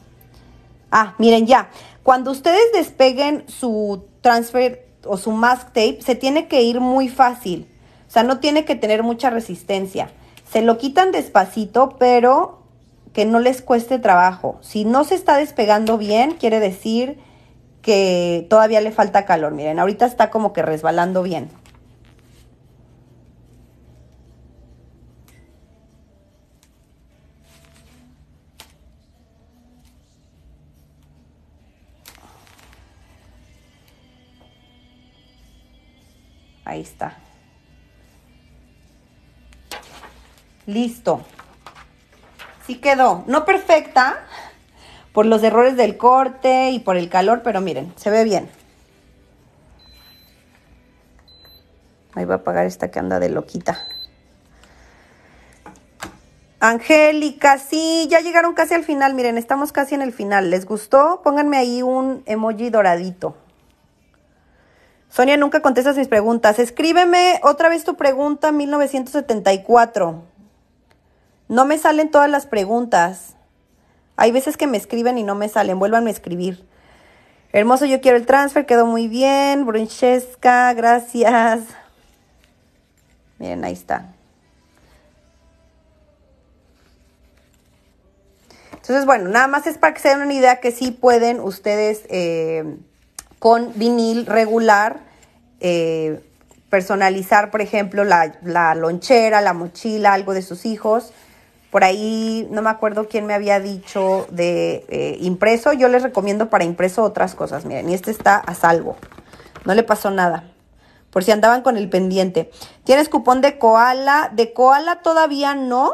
Ah, miren ya, cuando ustedes despeguen su transfer o su mask tape, se tiene que ir muy fácil, o sea, no tiene que tener mucha resistencia. Se lo quitan despacito, pero que no les cueste trabajo. Si no se está despegando bien, quiere decir que todavía le falta calor. Miren, ahorita está como que resbalando bien. Ahí está. Listo. Sí quedó. No perfecta por los errores del corte y por el calor, pero miren, se ve bien. Ahí va a apagar esta que anda de loquita. Angélica, sí, ya llegaron casi al final. Miren, estamos casi en el final. ¿Les gustó? Pónganme ahí un emoji doradito. Sonia, nunca contestas mis preguntas. Escríbeme otra vez tu pregunta 1974. No me salen todas las preguntas. Hay veces que me escriben y no me salen. Vuelvan a escribir. Hermoso, yo quiero el transfer. Quedó muy bien. Brunchesca, gracias. Miren, ahí está. Entonces, bueno, nada más es para que se den una idea que sí pueden ustedes eh, con vinil regular, eh, personalizar, por ejemplo, la, lonchera, la mochila, algo de sus hijos. Por ahí no me acuerdo quién me había dicho de eh, impreso. Yo les recomiendo para impreso otras cosas. Miren, y este está a salvo. No le pasó nada. Por si andaban con el pendiente. Tienes cupón de koala. De koala todavía no.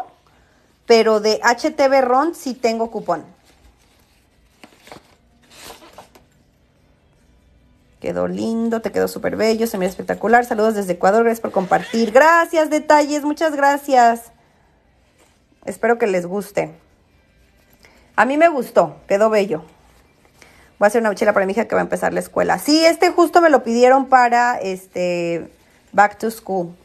Pero de HTB Ron sí tengo cupón. Quedó lindo, te quedó súper bello, se mira espectacular. Saludos desde Ecuador, gracias por compartir. Gracias, detalles, muchas gracias. Espero que les guste. A mí me gustó, quedó bello. Voy a hacer una mochila para mi hija que va a empezar la escuela. Sí, este justo me lo pidieron para este Back to School.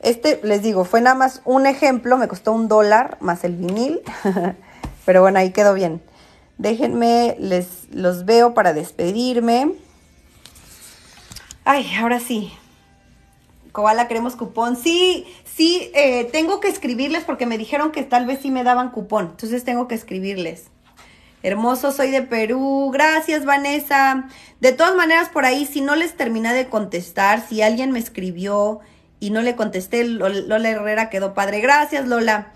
Este, les digo, fue nada más un ejemplo, me costó un dólar más el vinil, pero bueno, ahí quedó bien. Déjenme, les, los veo para despedirme. Ay, ahora sí. Koala, queremos cupón. Sí, sí, eh, tengo que escribirles porque me dijeron que tal vez sí me daban cupón. Entonces tengo que escribirles. Hermoso, soy de Perú. Gracias, Vanessa. De todas maneras, por ahí, si no les terminé de contestar, si alguien me escribió y no le contesté, Lola Herrera quedó padre. Gracias, Lola.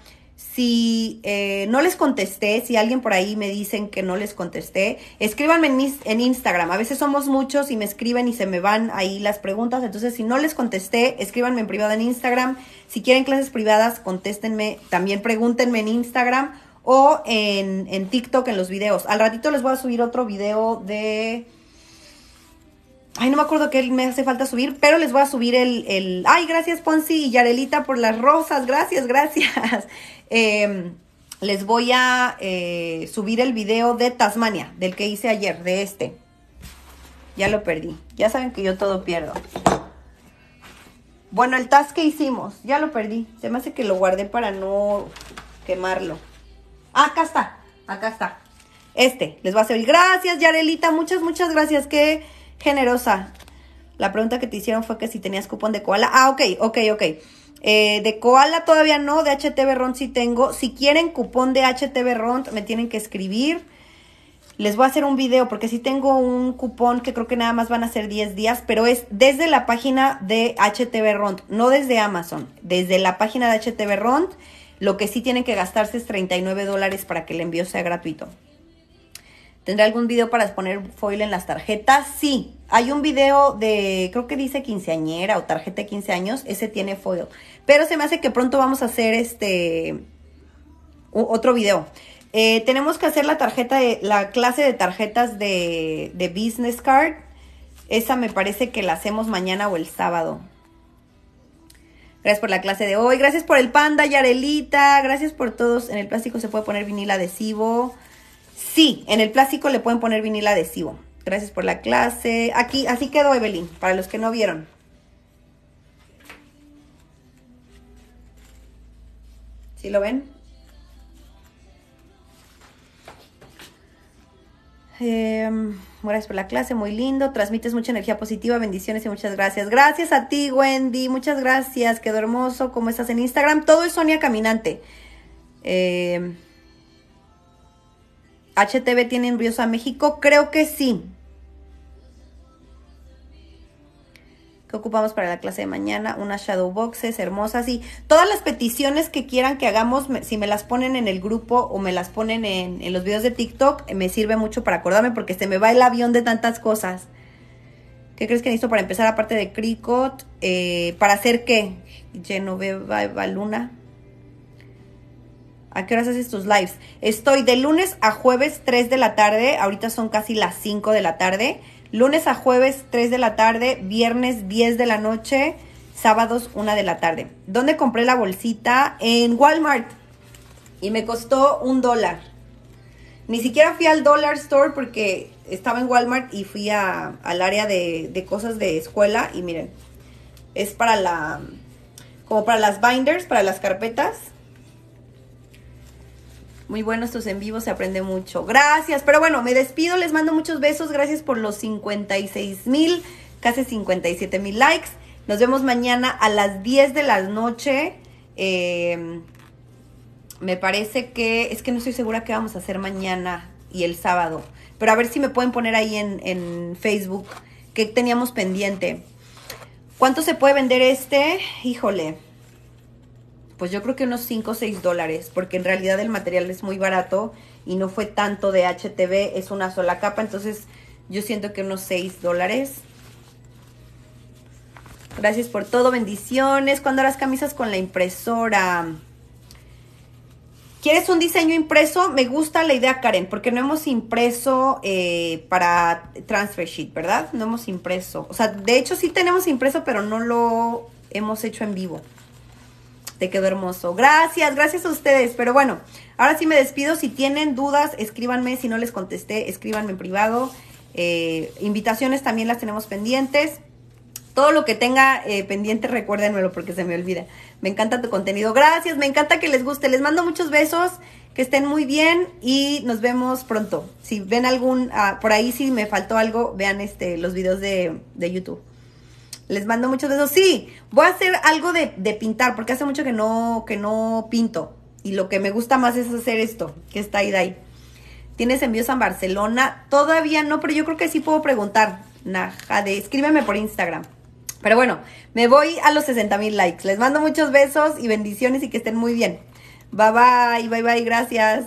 Si eh, no les contesté, si alguien por ahí me dicen que no les contesté, escríbanme en, Instagram. A veces somos muchos y me escriben y se me van ahí las preguntas. Entonces, si no les contesté, escríbanme en privado en Instagram. Si quieren clases privadas, contéstenme. También pregúntenme en Instagram o en, en TikTok, en los videos. Al ratito les voy a subir otro video de... Ay, no me acuerdo qué me hace falta subir, pero les voy a subir el. ay, gracias, Ponzi y Yarelita, por las rosas. Gracias, gracias. Em, les voy a eh, subir el video de Tasmania, del que hice ayer, de este. Ya lo perdí. Ya saben que yo todo pierdo. Bueno, el task que hicimos, ya lo perdí. Se me hace que lo guardé para no quemarlo. Ah, acá está, acá está. Este, les va a servir. Gracias, Yarelita. Muchas, muchas gracias. Que generosa. La pregunta que te hicieron fue que si tenías cupón de koala. Ah, ok, ok, ok. Eh, de koala todavía no, de HTB Rond sí tengo. Si quieren cupón de HTB Rond, me tienen que escribir. Les voy a hacer un video porque sí tengo un cupón que creo que nada más van a ser 10 días, pero es desde la página de HTV Rond, no desde Amazon, desde la página de HTV Rond. Lo que sí tienen que gastarse es 39 dólares para que el envío sea gratuito. Tendré algún video para poner foil en las tarjetas? Sí, hay un video de, creo que dice quinceañera o tarjeta de 15 años, ese tiene foil. Pero se me hace que pronto vamos a hacer este otro video. Eh, tenemos que hacer la tarjeta de, la clase de tarjetas de, de business card. Esa me parece que la hacemos mañana o el sábado. Gracias por la clase de hoy. Gracias por el panda, Yarelita. Gracias por todos. En el plástico se puede poner vinil adhesivo. Sí, en el plástico le pueden poner vinil adhesivo. Gracias por la clase. Aquí, así quedó Evelyn, para los que no vieron. ¿Sí lo ven? Em, gracias por la clase, muy lindo. Transmites mucha energía positiva, bendiciones y muchas gracias. Gracias a ti, Wendy. Muchas gracias. Quedó hermoso. ¿Cómo estás en Instagram? Todo es Sonia Caminante. Eh, ¿HTV tiene envíos a México? Creo que sí. ¿Qué ocupamos para la clase de mañana? Unas shadow boxes hermosas y todas las peticiones que quieran que hagamos, si me las ponen en el grupo o me las ponen en, los videos de TikTok, me sirve mucho para acordarme porque se me va el avión de tantas cosas. ¿Qué crees que necesito para empezar aparte de Cricut. Eh, ¿Para hacer qué? Genoveva Luna. ¿A qué horas haces tus lives? Estoy de lunes a jueves 3 de la tarde, ahorita son casi las 5 de la tarde. Lunes a jueves 3 de la tarde, viernes 10 de la noche, sábados 1 de la tarde. ¿Dónde compré la bolsita? En Walmart. Y me costó un dólar. Ni siquiera fui al Dollar Store porque estaba en Walmart y fui al área de, de cosas de escuela. Y miren, es para la... como para las binders, para las carpetas muy buenos estos en vivo se aprende mucho. Gracias. Pero bueno, me despido, les mando muchos besos. Gracias por los 56 mil, casi 57 mil likes. Nos vemos mañana a las 10 de la noche. Em, me parece que, es que no estoy segura qué vamos a hacer mañana y el sábado. Pero a ver si me pueden poner ahí en, en Facebook qué teníamos pendiente. ¿Cuánto se puede vender este? Híjole pues yo creo que unos 5 o 6 dólares, porque en realidad el material es muy barato y no fue tanto de HTV, es una sola capa, entonces yo siento que unos 6 dólares. Gracias por todo, bendiciones. ¿Cuándo harás camisas con la impresora? ¿Quieres un diseño impreso? Me gusta la idea, Karen, porque no hemos impreso eh, para transfer sheet, ¿verdad? No hemos impreso. O sea, de hecho sí tenemos impreso, pero no lo hemos hecho en vivo. Te quedó hermoso. Gracias, gracias a ustedes. Pero bueno, ahora sí me despido. Si tienen dudas, escríbanme. Si no les contesté, escríbanme en privado. Eh, invitaciones también las tenemos pendientes. Todo lo que tenga eh, pendiente, recuérdenmelo porque se me olvida. Me encanta tu contenido. Gracias, me encanta que les guste. Les mando muchos besos, que estén muy bien y nos vemos pronto. Si ven algún, ah, por ahí si me faltó algo, vean este, los videos de YouTube. Les mando muchos besos. Sí, voy a hacer algo de, pintar, porque hace mucho que no, que no pinto. Y lo que me gusta más es hacer esto, que está ahí de ahí. ¿Tienes envíos en Barcelona? Todavía no, pero yo creo que sí puedo preguntar. Najade, escríbeme por Instagram. Pero bueno, me voy a los 60 mil likes. Les mando muchos besos y bendiciones y que estén muy bien. Bye bye, bye bye, gracias.